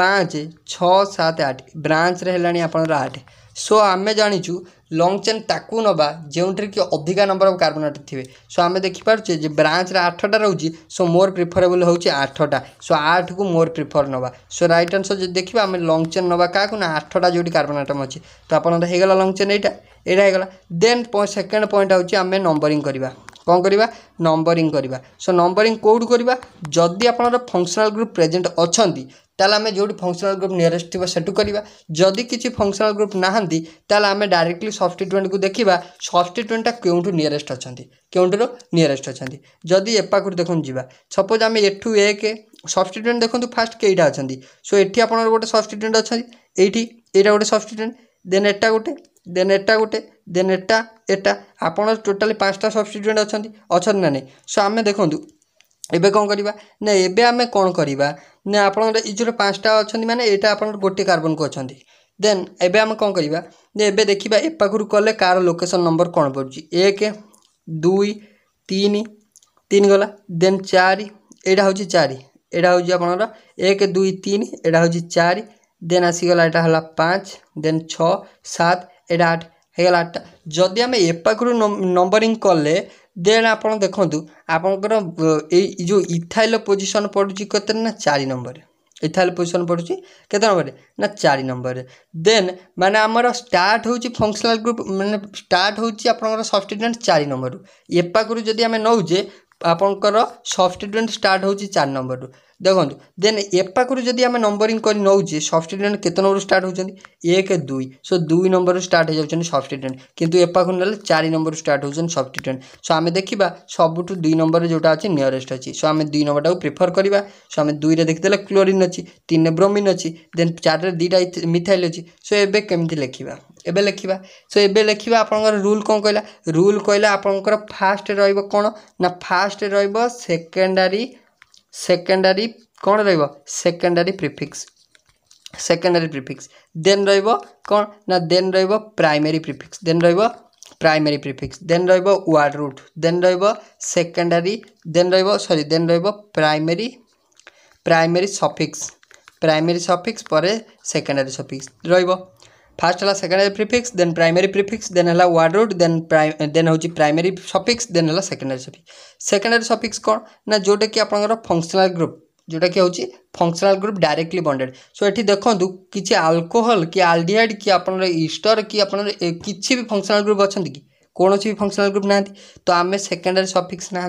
पाँच छत आठ ब्रांच रे आपर आठ ସୋ ଆମେ ଜାଣିଛୁ ଲଙ୍ଗ୍ ଚେନ୍ ତାକୁ ନେବା ଯେଉଁଥିରେ କି ଅଧିକା ନମ୍ବର ଅଫ୍ କାର୍ବୋନେଟେଡ୍ ଥିବେ ସୋ ଆମେ ଦେଖିପାରୁଛେ ଯେ ବ୍ରାଞ୍ଚରେ ଆଠଟା ରହୁଛି ସୋ ମୋର ପ୍ରିଫରେବଲ୍ ହେଉଛି ଆଠଟା ସୋ ଆଠକୁ ମୋର ପ୍ରିଫର ନେବା ସୋ ରାଇଟ୍ ଆନ୍ସର୍ ଯଦି ଦେଖିବା ଆମେ ଲଙ୍ଗ୍ ଚେନ୍ ନେବା କାହାକୁ ନା ଆଠଟା ଯେଉଁଠି କାର୍ବୋନେଟମ୍ ଅଛି ତ ଆପଣଙ୍କର ହେଇଗଲା ଲଙ୍ଗ୍ ଚେନ୍ ଏଇଟା ଏଇଟା ହେଇଗଲା ଦେନ୍ ସେକେଣ୍ଡ ପଏଣ୍ଟ ହେଉଛି ଆମେ ନମ୍ବରିଂ କରିବା କ'ଣ କରିବା ନମ୍ବରିଂ କରିବା ସୋ ନମ୍ବରିଂ କେଉଁଠୁ କରିବା ଯଦି ଆପଣଙ୍କର ଫଙ୍କସନାଲ୍ ଗ୍ରୁପ୍ ପ୍ରେଜେଣ୍ଟ ଅଛନ୍ତି ତାହେଲେ ଆମେ ଯେଉଁଠି ଫଙ୍କସନାଲ୍ ଗ୍ରୁପ୍ ନିୟରେଷ୍ଟ ଥିବ ସେଠୁ କରିବା ଯଦି କିଛି ଫଙ୍କସନାଲ୍ ଗ୍ରୁପ୍ ନାହାନ୍ତି ତାହେଲେ ଆମେ ଡାଇରେକ୍ଟଲି ସବଷ୍ଟିଟ୍ୟୁଏଣ୍ଟକୁ ଦେଖିବା ସବଷ୍ଟିଟ୍ୟୁଏଣ୍ଟଟା କେଉଁଠୁ ନିୟରେଷ୍ଟ ଅଛନ୍ତି କେଉଁଠୁର ନିୟରେଷ୍ଟ ଅଛନ୍ତି ଯଦି ଏପାଖରୁ ଦେଖନ୍ତୁ ଯିବା ସପୋଜ୍ ଆମେ ଏଠୁ ଏକ ସବଷ୍ଟିଟ୍ୟୁଏଣ୍ଟ ଦେଖନ୍ତୁ ଫାର୍ଷ୍ଟ କେଇଟା ଅଛନ୍ତି ସୋ ଏଠି ଆପଣଙ୍କର ଗୋଟେ ସବଷ୍ଟିଟ୍ୟୁଏଣ୍ଟ ଅଛନ୍ତି ଏଇଠି ଏଇଟା ଗୋଟେ ସବଷ୍ଟିଟ୍ୟୁଏଣ୍ଟ ଦେନ୍ ଏଟା ଗୋଟେ ଦେନ୍ ଏଟା ଗୋଟେ ଦେନ୍ ଏଟା ଏଟା ଆପଣ ଟୋଟାଲି ପାଞ୍ଚଟା ସବଷ୍ଟିଚ୍ୟୁଏଣ୍ଟ ଅଛନ୍ତି ଅଛନ୍ତି ନା ନାହିଁ ସୋ ଆମେ ଦେଖନ୍ତୁ ଏବେ କ'ଣ କରିବା ନା ଏବେ ଆମେ କ'ଣ କରିବା ନା ଆପଣଙ୍କର ଏଇ ଯେଉଁ ପାଞ୍ଚଟା ଅଛନ୍ତି ମାନେ ଏଇଟା ଆପଣଙ୍କର ଗୋଟେ କାର୍ବନକୁ ଅଛନ୍ତି ଦେନ୍ ଏବେ ଆମେ କ'ଣ କରିବା ଯେ ଏବେ ଦେଖିବା ଏ ପାଖରୁ କଲେ କାହାର ଲୋକେସନ୍ ନମ୍ବର କ'ଣ ପଡ଼ୁଛି ଏକ ଦୁଇ ତିନି ତିନି ଗଲା ଦେନ୍ ଚାରି ଏଇଟା ହେଉଛି ଚାରି ଏଇଟା ହେଉଛି ଆପଣଙ୍କର ଏକ ଦୁଇ ତିନି ଏଇଟା ହେଉଛି ଚାରି ଦେନ୍ ଆସିଗଲା ଏଇଟା ହେଲା ପାଞ୍ଚ ଦେନ୍ ଛଅ ସାତ ଏଇଟା ଆଠ ହେଇଗଲା ଆଠଟା ଯଦି ଆମେ ଏ ପାଖରୁ ନମ୍ବରିଂ କଲେ ଦେନ୍ ଆପଣ ଦେଖନ୍ତୁ ଆପଣଙ୍କର ଏଇ ଯେଉଁ ଇଥାଇଲ ପୋଜିସନ୍ ପଡ଼ୁଛି କେତେ ନା ଚାରି ନମ୍ବରରେ ଇଥାଇଲ ପୋଜିସନ୍ ପଡ଼ୁଛି କେତେ ନମ୍ବରରେ ନା ଚାରି ନମ୍ବରରେ ଦେନ୍ ମାନେ ଆମର ଷ୍ଟାର୍ଟ ହେଉଛି ଫଙ୍କସନାଲ୍ ଗ୍ରୁପ୍ ମାନେ ଷ୍ଟାର୍ଟ ହେଉଛି ଆପଣଙ୍କର ସବଷ୍ଟିଟ୍ୟୁଏଣ୍ଟ ଚାରି ନମ୍ବରରୁ ଏ ପାଖରୁ ଯଦି ଆମେ ନେଉଛେ ଆପଣଙ୍କର ସବଷ୍ଟିଟ୍ୟୁଏଣ୍ଟ ଷ୍ଟାର୍ଟ ହେଉଛି ଚାରି ନମ୍ବରରୁ ଦେଖନ୍ତୁ ଦେନ୍ ଏ ପାଖରୁ ଯଦି ଆମେ ନମ୍ବରିଂ କରି ନେଉଛେ ସବଷ୍ଟିଟ୍ୟୁଏଣ୍ଟ କେତେ ନମ୍ବରରୁ ଷ୍ଟାର୍ଟ ହେଉଛନ୍ତି ଏକ ଦୁଇ ସୋ ଦୁଇ ନମ୍ବରରୁ ଷ୍ଟାର୍ଟ ହେଇଯାଉଛନ୍ତି ସବଷ୍ଟିଟ୍ୟୁଏଣ୍ଟ କିନ୍ତୁ ଏ ପାଖରୁ ନେଲେ ଚାରି ନମ୍ବରରୁ ଷ୍ଟାର୍ଟ ହେଉଛନ୍ତି ସବଷ୍ଟିଟ୍ୟୁଏଣ୍ଟ ସୋ ଆମେ ଦେଖିବା ସବୁଠୁ ଦୁଇ ନମ୍ବରରେ ଯେଉଁଟା ଅଛି ନିୟରେଷ୍ଟ ଅଛି ସୋ ଆମେ ଦୁଇ ନମ୍ବରଟାକୁ ପ୍ରିଫର କରିବା ସୋ ଆମେ ଦୁଇରେ ଦେଖିଦେଲେ କ୍ଲୋରିନ୍ ଅଛି ତିନିରେ ବ୍ରୋମିନ୍ ଅଛି ଦେନ୍ ଚାରିରେ ଦୁଇଟା ମିଥାଇଲ୍ ଅଛି ସୋ ଏବେ କେମିତି ଲେଖିବା ଏବେ ଲେଖିବା ସୋ ଏବେ ଲେଖିବା ଆପଣଙ୍କର ରୁଲ୍ କ'ଣ କହିଲା ରୁଲ୍ କହିଲା ଆପଣଙ୍କର ଫାଷ୍ଟ ରହିବ କ'ଣ ନା ଫାଷ୍ଟ ରହିବ ସେକେଣ୍ଡାରୀ ସେକେଣ୍ଡାରୀ କ'ଣ ରହିବ secondary prefix secondary prefix then ରହିବ କ'ଣ ନା ଦେନ୍ ରହିବ ପ୍ରାଇମେରୀ ପ୍ରିଫିକ୍ସ ଦେନ୍ ରହିବ ପ୍ରାଇମେରୀ ପ୍ରିଫିକ୍ସ ଦେନ୍ ରହିବ ୱାର୍ଡ଼ ରୁଟ୍ ଦେନ୍ ରହିବ ସେକେଣ୍ଡାରୀ ଦେନ୍ ରହିବ ସରି ଦେନ୍ ରହିବ primary primary suffix primary suffix ପରେ ସେକେଣ୍ଡାରୀ ସଫିକ୍ସ ରହିବ ফার্স্ট হল secondary prefix then primary prefix then হল ওয়ার্ড রুট দেন দেন হচ্ছে প্রাইমারি সফিক্স দেন হল সেকেন্ডারি সফিক্স সেকেন্ডারি সফিক্স কোণ না যেটা কি আপনার ফংশনাল গ্রুপ যেটা কি হচ্ছে functional group directly bonded so এটি দেখুন কিছু আলকোহল কি আলডিহাইড কি আপনার ইস্টর কি আপনার কিছু বি ফংশনাল গ্রুপ অনেক কি কোণী বি ফংশনাল গ্রুপ না তো আমি সেকেন্ডারি সফিক্স না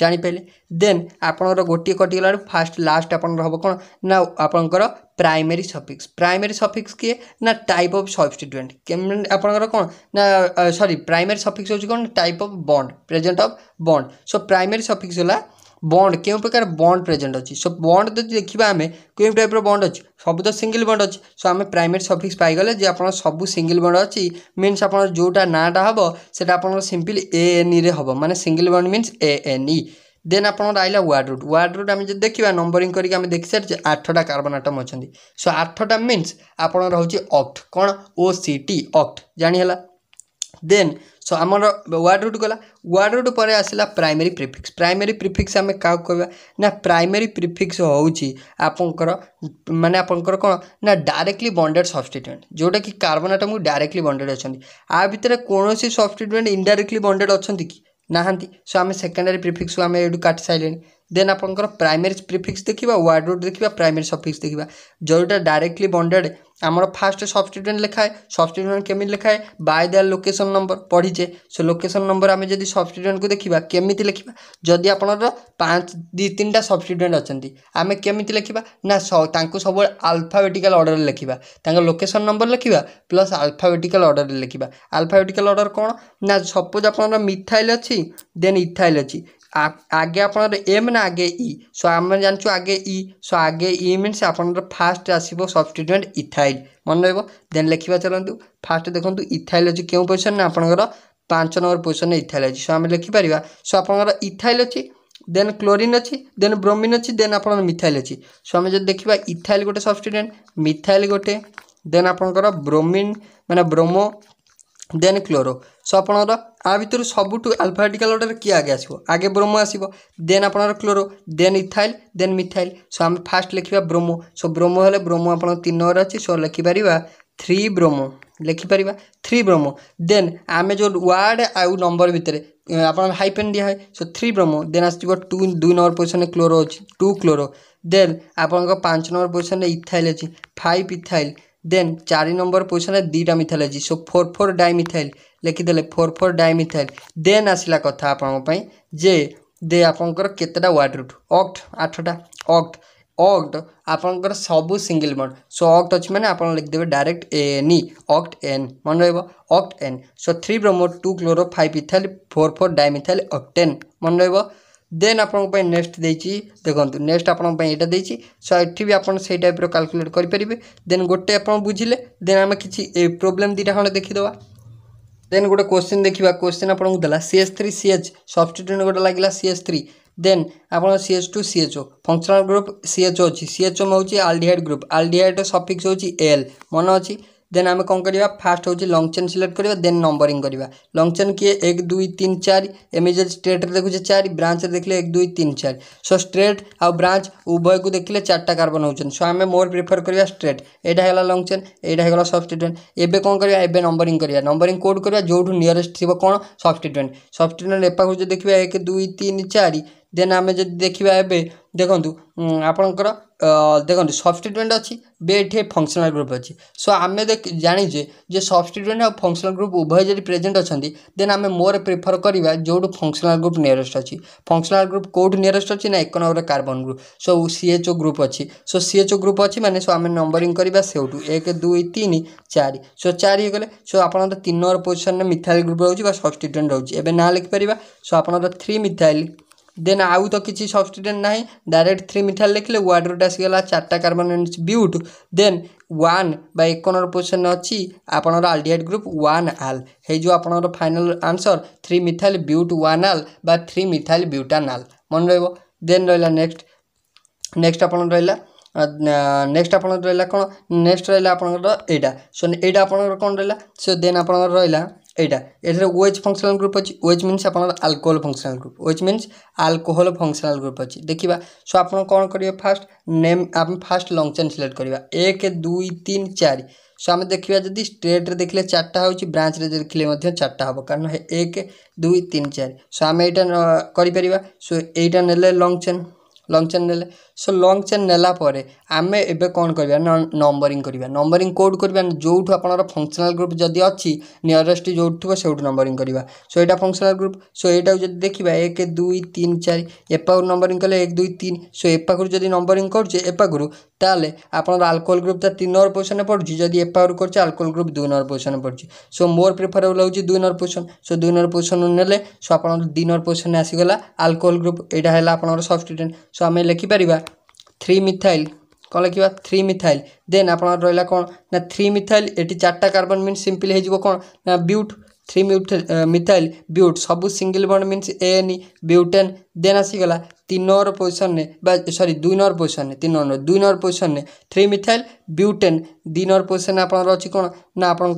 ଜାଣିପାରିଲେ ଦେନ୍ ଆପଣଙ୍କର ଗୋଟିଏ କଟିଗଲାରୁ ଫାଷ୍ଟ ଲାଷ୍ଟ ଆପଣଙ୍କର ହେବ କ'ଣ ନା ଆପଣଙ୍କର ପ୍ରାଇମେରୀ ସଫିକ୍ସ ପ୍ରାଇମେରୀ ସଫିକ୍ସ କିଏ ନା ଟାଇପ୍ ଅଫ୍ ସବଷ୍ଟିଟ୍ୟୁଏଣ୍ଟ କେମିତି ଆପଣଙ୍କର କ'ଣ ନା ସରି ପ୍ରାଇମେରୀ ସଫିକ୍ସ ହେଉଛି କ'ଣ type of bond present of bond so primary suffix ହେଲା বন্ড কেউ প্রকার বন্ড প্রেজেন্ট অছি সো বন্ড যদি দেখিবা আমি কেউ টাইপর বন্ড অছি সবু তো সিঙ্গল বন্ড অছি সো আমি প্রাইমেট সফিক্স পাইগলে যে আপনার সবু সিঙ্গল বন্ড অছি মিন্স আপনার যেটা নাটা হব সেটা আপনার সিম্পল এ এন ইরে হব মানে single bond means A N E then আপনার আইলা ওয়ার্ড রুট ওয়ার্ড রুট আমি যদি দেখা নম্বরিং করি আমি দেখি সারিছে আঠটা কার্বন আটম অনেক সো আঠটা মিন্স আপনার হচ্ছে অক্ট কোণ ও সি টি অক্ট জাঁহলা দেন সো আমার ওয়ার্ড রুট গলা ওয়ার্ড রুট পরে আসলা প্রাইমেরি প্রিফিক্স প্রাইমেরি প্রিফিক্স আমি কাহু কহবা না প্রাইমেরি প্রিফিক্স হচ্ছে আপনার মানে আপনার কোণ না ডাইরেক্টলি বন্ডেড সবস্টিটুয়েন্ট যেটা কি কার্বন আটমু ডাইরেক্টলি বন্ডেড অনেক আ ভিতরে কোণী সবস্টিটুয়েন্ট ইনডাইরেক্টলি বন্ডেড অনেক কি না সো আমি সেকেন্ডারি প্রিফিক্স আমি এটু কাটি সারে देन आपंकर प्राइमरी प्रिफिक्स देखा वार्ड रोड देखा प्राइमरी सफिक्स देखा जोटा डायरेक्टली बंडेड ଆମର ଫାଷ୍ଟ ସବଷ୍ଟିଟ୍ୟୁଏଣ୍ଟ ଲେଖାଏ ସବଷ୍ଟିଟ୍ୟୁଏଣ୍ଟ କେମିତି ଲେଖାଏ ବାଇ ଦେୟାର ଲୋକେସନ୍ ନମ୍ବର ପଢ଼ିଛେ ସେ ଲୋକେସନ୍ ନମ୍ବର ଆମେ ଯଦି ସବଷ୍ଟିଟ୍ୟୁଏଣ୍ଟକୁ ଦେଖିବା କେମିତି ଲେଖିବା ଯଦି ଆପଣଙ୍କର ପାଞ୍ଚ ଦୁଇ ତିନିଟା ସବଷ୍ଟିଟ୍ୟୁଏଣ୍ଟ ଅଛନ୍ତି ଆମେ କେମିତି ଲେଖିବା ନା ତାଙ୍କୁ ସବୁବେଳେ ଆଲଫାବେଟିକାଲ୍ ଅର୍ଡ଼ରରେ ଲେଖିବା ତାଙ୍କ ଲୋକେସନ୍ ନମ୍ବର ଲେଖିବା ପ୍ଲସ୍ ଆଲଫାବେଟିକାଲ୍ ଅର୍ଡ଼ରରେ ଲେଖିବା ଆଲଫାବେଟିକାଲ୍ ଅର୍ଡ଼ର କ'ଣ ନା ସପୋଜ୍ ଆପଣଙ୍କର ମିଥାଇଲ୍ ଅଛି ଦେନ୍ ଇଥାଇଲ୍ ଅଛି আগে আপনার এম না আগে ই সো ଆମେ ଜାଣିଛୁ ଆଗେ ଇ ସୋ ଆଗେ ଇ ମିନ୍ସ ଆପଣଙ୍କର ଫାଷ୍ଟ ଆସିବ ସବଷ୍ଟିଟ୍ୟୁଏଣ୍ଟ ଇଥାଇଲ୍ ମନେ ରହିବ ଦେନ୍ ଲେଖିବା ଚାଲନ୍ତୁ ଫାଷ୍ଟ ଦେଖନ୍ତୁ ଇଥାଇଲ୍ ଅଛି କେଉଁ ପୋଜିସନ୍ ନା ଆପଣଙ୍କର ପାଞ୍ଚ ନମ୍ବର ପୋଜିସନ୍ରେ ଇଥାଇଲ୍ ଅଛି ସୋ ଆମେ ଲେଖିପାରିବା ସୋ ଆପଣଙ୍କର ଇଥାଇଲ୍ ଅଛି ଦେନ୍ କ୍ଲୋରିନ୍ ଅଛି ଦେନ୍ ବ୍ରୋମିନ୍ ଅଛି ଦେନ୍ ଆପଣଙ୍କର ମିଥାଇଲ୍ ଅଛି ସୋ ଆମେ ଯଦି ଦେଖିବା ଇଥାଇଲ୍ ଗୋଟେ ସବଷ୍ଟିଟ୍ୟୁଏଣ୍ଟ ମିଥାଇଲ୍ ଗୋଟେ ଦେନ୍ ଆପଣଙ୍କର ବ୍ରୋମିନ୍ ମାନେ ବ୍ରୋମୋ ଦେନ୍ କ୍ଲୋରୋ ସୋ ଆପଣଙ୍କର ଆ ଭିତରୁ ସବୁଠୁ ଆଲଫାବେଟିକାଲ ଅର୍ଡ଼ର କିଏ ଆଗେ ଆସିବ ଆଗେ ବ୍ରୋମୋ ଆସିବ ଦେନ୍ ଆପଣଙ୍କର chloro then ethyl then methyl so ଆମେ ଫାଷ୍ଟ ଲେଖିବା ବ୍ରୋମୋ ସୋ ବ୍ରୋମୋ ହେଲେ ବ୍ରୋମୋ ଆପଣଙ୍କ ତିନି ନମ୍ବର ଅଛି ସୋ ଲେଖିପାରିବା থ্রি ব্রোমো লেখিপারা থ্রি ব্রোমো দেন আমি যে ওয়ার্ড আউ নম্বর ভিতরে আপনার হাইপেন দিয়া হয় সো থ্রি ব্রোমো দেন আসব টু দুই নম্বর পজিশনে ক্লোরো অছি টু ক্লোরো দেন আপনার পাঁচ নম্বর পজিশনে ইথাইল অছি ফাইভ ইথাইল ଦେନ୍ ଚାରି ନମ୍ବର ପୋଜିସନ୍ରେ ଦୁଇଟା ମିଥାଇଲ୍ ଅଛି ସୋ ଫୋର୍ ଫୋର୍ ଡାଇମିଥାଇଲ୍ ଲେଖିଦେଲେ ଫୋର୍ ଫୋର୍ ଡାଇମିଥାଇଲ୍ ଦେନ୍ ଆସିଲା କଥା ଆପଣଙ୍କ ପାଇଁ ଯେ ଦେ ଆପଣଙ୍କର କେତେଟା ୱାର୍ଡ଼ ରୁଟ୍ ଅକ୍ଟ ଆଠଟା ଅକ୍ଟ ଅକ୍ଟ ଆପଣଙ୍କର ସବୁ ସିଙ୍ଗିଲ୍ ବଣ୍ଡ ସୋ ଅକ୍ଟ ଅଛି ମାନେ ଆପଣ ଲେଖିଦେବେ direct ane octane ମନେ ରହିବ octane so three bromo two chloro five ethyl four four dimethyl octane ମନେ ରହିବ দেନ୍ আপনার নেক্সট দিয়েছি দেখুন নেক্সট আপনার এটা দিয়েছি সো এটি বি আপনার সেই টাইপ্র কাল্কুলেট করে পারবে দেন গোটে আপনার বুঝলে দেন আমি কিছু প্রোবলেম দুইটা খণ্ডে দেখিদেবা দেন গোটে কোশ্চিন দেখা কোশ্চিন আপনার দেলা সিএস থ্রি সিএচ সবস্টিট্ୟୁট গোটে লাগিলা সিএস থ্রি দেন আপনার CH two CHO functional group CHO অছি সিএচও হচ্ছে আলডিহাইড গ্রুপ আলডিহাইডর সফিক্স হচ্ছে এল মনে অছি দেন আমি କ'ଣ କରିବା ଫାର୍ଷ୍ଟ ହେଉଛି ଲଙ୍ଗ୍ ଚେନ୍ ସିଲେକ୍ଟ କରିବା ଦେନ୍ ନମ୍ବରିଂ କରିବା ଲଙ୍ଗ୍ ଚେନ୍ କିଏ ଏକ ଦୁଇ ତିନି ଚାରି ଏମିତି ଯଦି ଷ୍ଟ୍ରେଟ୍ରେ ଦେଖୁଛେ ଚାରି ବ୍ରାଞ୍ଚରେ ଦେଖିଲେ ଏକ ଦୁଇ ତିନି ଚାରି ସୋ ଷ୍ଟ୍ରେଟ୍ ଆଉ ବ୍ରାଞ୍ଚ ଉଭୟକୁ ଦେଖିଲେ ଚାରିଟା କାର୍ବନ୍ ହେଉଛନ୍ତି ସୋ ଆମେ ମୋର ପ୍ରିଫର୍ କରିବା ଷ୍ଟ୍ରେଟ୍ ଏଇଟା ହେଲା ଲଙ୍ଗ୍ ଚେନ୍ ଏଇଟା ହେଇଗଲା ସବଷ୍ଟିଟ୍ୟୁଏଣ୍ଟ ଏବେ କ'ଣ କରିବା ଏବେ ନମ୍ବରିଂ କରିବା ନମ୍ବରିଂ କୋଡ଼୍ କରିବା ଯେଉଁଠୁ ନିୟରେଷ୍ଟ ଥିବ କ'ଣ ସବଷ୍ଟିଟ୍ୟୁଏଣ୍ଟ ସବଷ୍ଟିଟ୍ୟୁଏଣ୍ଟ ଏପାଖକୁ ଯଦି ଦେଖିବା ଏକ ଦୁଇ ତିନି ଚାରି ଦେନ୍ ଆମେ ଯଦି ଦେଖିବା ଏବେ ଦେଖନ୍ତୁ ଆପଣଙ୍କର ଦେଖନ୍ତୁ ସବଷ୍ଟିଟ୍ୟୁଏଣ୍ଟ ଅଛି ବି ଏଠି ଫଙ୍କସନାଲ୍ ଗ୍ରୁପ୍ ଅଛି ସୋ ଆମେ ଜାଣିଛେ ଯେ ସବଷ୍ଟିଟ୍ୟୁଏଣ୍ଟ ଆଉ ଫଙ୍କସନାଲ୍ ଗ୍ରୁପ୍ ଉଭୟ ଯଦି ପ୍ରେଜେଣ୍ଟ ଅଛନ୍ତି ଦେନ୍ ଆମେ ମୋର ପ୍ରିଫର କରିବା ଯେଉଁଠୁ ଫଙ୍କସନାଲ୍ ଗ୍ରୁପ୍ ନିୟରେଷ୍ଟ ଅଛି ଫଙ୍କସନାଲ୍ ଗ୍ରୁପ୍ କେଉଁଠୁ ନିୟରେଷ୍ଟ ଅଛି ନା ଏକ number carbon group so CHO group ଅଛି ସୋ ସିଏଚ୍ଓ ଗ୍ରୁପ୍ ଅଛି ମାନେ ସୋ ଆମେ ନମ୍ବରିଂ କରିବା ସେଉଠୁ ଏକ ଦୁଇ ତିନି ଚାରି ସୋ ଚାରି ହେଇଗଲେ ସୋ ଆପଣଙ୍କର ତିନି ନମ୍ବର ପୋଜିସନ୍ରେ ମିଥାଇଲ୍ ଗ୍ରୁପ୍ ରହୁଛି ବା ସବଷ୍ଟିଟ୍ୟୁଏଣ୍ଟ ରହୁଛି ଏବେ ନାଁ ଲେଖିପାରିବା ସୋ ଆପଣଙ୍କର ଥ୍ରୀ ମିଥାଇଲ୍ ଦେନ୍ ଆଉ ତ କିଛି ସବଷ୍ଟିଟ୍ୟୁଟ୍ ନାହିଁ ଡାଇରେକ୍ଟ ଥ୍ରୀ ମିଥାଇଲ୍ ଲେଖିଲେ ୱାର୍ଡ଼ରୁଟ୍ ଆସିଗଲା ଚାରିଟା କାର୍ବନ୍ ବ୍ୟୁଟ୍ ଦେନ୍ ୱାନ୍ ବା ଏକ ନମ୍ବର ପୋଜିସନ୍ ଅଛି ଆପଣଙ୍କର ଆଲଡିହାଇଡ୍ ଗ୍ରୁପ୍ ୱାନ୍ ଆଲ୍ ହେଇଯିବ ଆପଣଙ୍କର final answer three methyl but one al ବା ଥ୍ରୀ ମିଥାଇଲ୍ ବ୍ୟୁଟାନାଲ୍ ମନେ ରହିବ ଦେନ୍ ରହିଲା ନେକ୍ସଟ ନେକ୍ସଟ ଆପଣଙ୍କର ରହିଲା ନେକ୍ସଟ ଆପଣଙ୍କର ରହିଲା କ'ଣ ନେକ୍ସଟ ରହିଲା ଆପଣଙ୍କର ଏଇଟା ସୋ ଏଇଟା ଆପଣଙ୍କର କ'ଣ ରହିଲା ସୋ ଦେନ୍ ଆପଣଙ୍କର ରହିଲା এইটা এটার ওয়েজ ফাংশনাল গ্রুপ আছে ওয়েজ মিন্স আপনার আলকোহল ফাংশনাল গ্রুপ ওয়েজ মিন্স আলকোহল ফাংশনাল গ্রুপ আছে দেখিবা সো আপনার কোণ করবে ফার্স্ট নেম আমি ফার্স্ট লং চেন সিলেক্ট করা এক দুই তিন চারি সো আমি দেখিবা যদি স্ট্রেট্রে দেখলে চারটা হচ্ছে ব্রাঞ্চরে দেখলে চারটা হব কারণ এক দুই তিন চারি সো আমি এইটা করে পারা সো এইটা নেলে লং চেন লং চেন নেলে ସୋ ଲଙ୍ଗ୍ ଚେନ୍ ନେଲା ପରେ ଆମେ ଏବେ କ'ଣ କରିବା ନମ୍ବରିଂ କରିବା ନମ୍ବରିଂ କେଉଁଠୁ କରିବା ଯେଉଁଠୁ ଆପଣଙ୍କର ଫଙ୍କସନାଲ୍ ଗ୍ରୁପ୍ ଯଦି ଅଛି ନିୟରେଷ୍ଟ ଯେଉଁଠି ଥିବ ସେଇଠୁ ନମ୍ବରିଂ କରିବା ସୋ ଏଇଟା ଫଙ୍କସନାଲ୍ ଗ୍ରୁପ୍ ସୋ ଏଇଟାକୁ ଯଦି ଦେଖିବା ଏକ ଦୁଇ ତିନି ଚାରି ଏପାଖରୁ ନମ୍ବରିଂ କଲେ ଏକ ଦୁଇ ତିନି ସୋ ଏପାଖରୁ ଯଦି ନମ୍ବରିଂ କରୁଛେ ଏପାଖରୁ তাহলে আপনার আলকোহল গ্রুপটা তিন নম্বর পজিশনে পড়ুছি যদি এপাওয়ার করছে আলকোহল গ্রুপ দুই নম্বর পজিশনে পড়ুছি সো মোর প্রিফরেবল হচ্ছে দুই নম্বর পজিশন সো দুই নম্বর পজিশন নেলে সো আপনার দুই নম্বর পজিশনে আসিগলা আলকোহল গ্রুপ এইটা হল আপনার সবস্টিটুয়েন্ট সো আমি লেখিপারিবা থ্রি মিথাইল କ'ଣ ଲେଖିବା ଥ୍ରୀ ମିଥାଇଲ୍ ଦେନ୍ ଆପଣଙ୍କର ରହିଲା କ'ଣ ନା ଥ୍ରୀ ମିଥାଇଲ୍ ଏଠି ଚାରିଟା କାର୍ବନ୍ ମିନ୍ସ ସିମ୍ପଲି ହେଇଯିବ କ'ଣ ନା ବ୍ୟୁଟ୍ থ্রি মিথাইল বিউট সবু single bond means ane butane then আসিগলা তিন নম্বর পজিশনে বা সরি দুই নম্বর পজিশনে তিন নম্বর দুই নম্বর পজিশনে থ্রি মিথাইল বিউটেন দুই নম্বর পজিশনে আপনার অছি কোণ না আপনার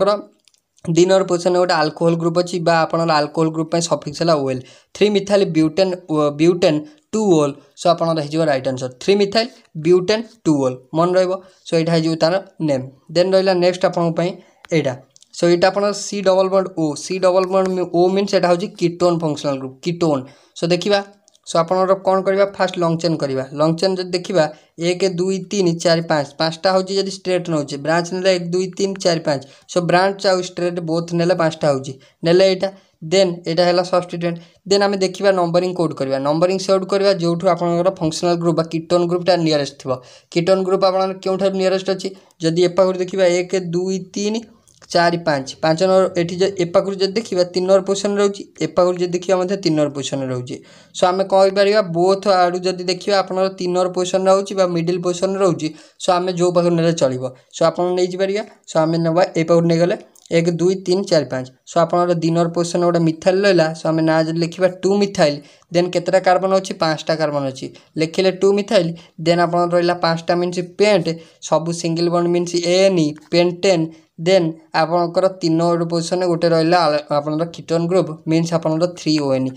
ଦୁଇ ନମ୍ବର ପୋଜିସନ୍ରେ ଗୋଟେ ଆଲକୋହଲ ଗ୍ରୁପ୍ ଅଛି ବା ଆପଣଙ୍କର ଆଲକୋହଲ ଗ୍ରୁପ୍ ପାଇଁ ସଫିକ୍ସ ହେଲା ol three methyl butane butane two ol so ଆପଣଙ୍କର ହେଇଯିବ right answer three methyl butane two ol ମନେ ରହିବ ସୋ ଏଇଟା ହେଇଯିବ ତା'ର ନେମ୍ ଦେନ୍ ରହିଲା ନେକ୍ସଟ୍ ଆପଣଙ୍କ ପାଇଁ ଏଇଟା ସୋ ଏଇଟା ଆପଣଙ୍କର C double bond O C double bond O means ଏଇଟା ହେଉଛି ketone functional group ketone so ଦେଖିବା সো আপনার কোণ করা ফার্স্ট লং চেন করা লং চেন যদি দেখা এক দুই তিন চারি পাঁচ পাঁচটা হচ্ছে যদি স্ট্রেট নেছে ব্রাঞ্চ নেলে এক দুই তিন চারি পাঁচ সো ব্রাঞ্চ আউ স্ট্রেট বোথ নেলে পাঁচটা হচ্ছে নেলে এইটা দেন এটা হল সবস্টিটুয়েন্ট দেন আমি দেখিবা নম্বরিং কোড করা নম্বরিং সেট করা যেটু আপনার ফংশনাল গ্রুপ বা কিটন গ্রুপটা নিয়ারেস্ট থাকবে কিটন গ্রুপ আপনার কেউঠার নিয়ারেস্ট অছি যদি এপাখর দেখা এক দুই তিন ଚାରି ପାଞ୍ଚ ପାଞ୍ଚ ନମ୍ବର ଏଠି ଏ ପାଖରୁ ଯଦି ଦେଖିବା ତିନି ନମ୍ବର ପୋଜିସନ୍ ରହୁଛି ଏ ପାଖରୁ ଯଦି ଦେଖିବା ମଧ୍ୟ ତିନି ନମ୍ବର ପୋଜିସନ୍ ରହୁଛି ସୋ ଆମେ କହିପାରିବା ବୋଥ୍ ଆଡ଼ୁ ଯଦି ଦେଖିବା ଆପଣଙ୍କର ତିନି ନମ୍ବର ପୋଜିସନ୍ ରହୁଛି ବା ମିଡ଼ିଲ୍ ପୋଜିସନ୍ ରହୁଛି ସୋ ଆମେ ଯେଉଁ ପାଖରୁ ନେଲେ ଚଳିବ ସୋ ଆପଣ ନେଇଯିପାରିବା ସୋ ଆମେ ନେବା ଏ ପାଖରୁ ନେଇଗଲେ ଏକ ଦୁଇ ତିନି ଚାରି ପାଞ୍ଚ ସୋ ଆପଣଙ୍କର ଦିନର ପୋଜିସନ୍ ଗୋଟେ ମିଥାଇଲ୍ ରହିଲା ସୋ ଆମେ ନାଁ ଯଦି ଲେଖିବା ଟୁ ମିଥାଇଲ୍ ଦେନ୍ କେତେଟା କାର୍ବନ୍ ଅଛି ପାଞ୍ଚଟା କାର୍ବନ୍ ଅଛି ଲେଖିଲେ ଟୁ ମିଥାଇଲ୍ ଦେନ୍ ଆପଣଙ୍କର ରହିଲା ପାଞ୍ଚଟା ମିନ୍ସ ପେଣ୍ଟ ସବୁ single bond means A N E pentane then ଆପଣଙ୍କର ତିନି ଓଡ଼ ପୋଜିସନ୍ରେ ଗୋଟେ ରହିଲା ଆପଣଙ୍କର କିଟୋନ୍ ଗ୍ରୁପ୍ ମିନ୍ସ ଆପଣଙ୍କର ଥ୍ରୀ ଓଏନ୍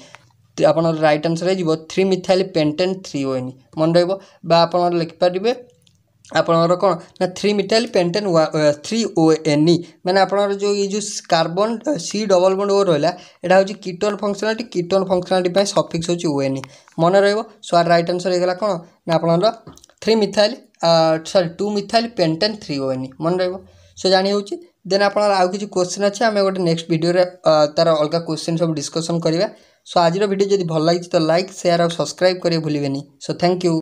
ଆପଣଙ୍କର ରାଇଟ୍ ଆନ୍ସର୍ ହେଇଯିବ three methyl pentane three one ମନେ ରହିବ ବା ଆପଣ ଲେଖିପାରିବେ ଆପଣଙ୍କର କ'ଣ ନା three methyl pentane three O N E ମାନେ ଆପଣଙ୍କର ଯେଉଁ ଏଇ ଯେଉଁ carbon C double bond O ରହିଲା ଏଇଟା ହେଉଛି କିଟୋନ୍ ଫଙ୍କସନାଲିଟି କିଟୋନ୍ ଫଙ୍କସନାଲିଟି ପାଇଁ ସଫିକ୍ସ ହେଉଛି ଓ ଏନ୍ ଇ ମନେ ରହିବ ସୋ ଆର୍ ରାଇଟ୍ ଆନ୍ସର୍ ହେଇଗଲା କ'ଣ ନା ଆପଣଙ୍କର three methyl sorry two methyl pentane three O N E ମନେ ରହିବ সো জাঁয়া হচ্ছে দেন আপনার আউ কিছু কোশ্চেন আছে আমি গোটে নেক্সট ভিডিওরে তার অলগা কোশ্চেন সব ডিসকসন করা সো আজির ভিডিও যদি ভাল লাগছে তো লাইক সেয়ার আর সবসক্রাইব করি ভুলবেনি সো থ্যাংক ইউ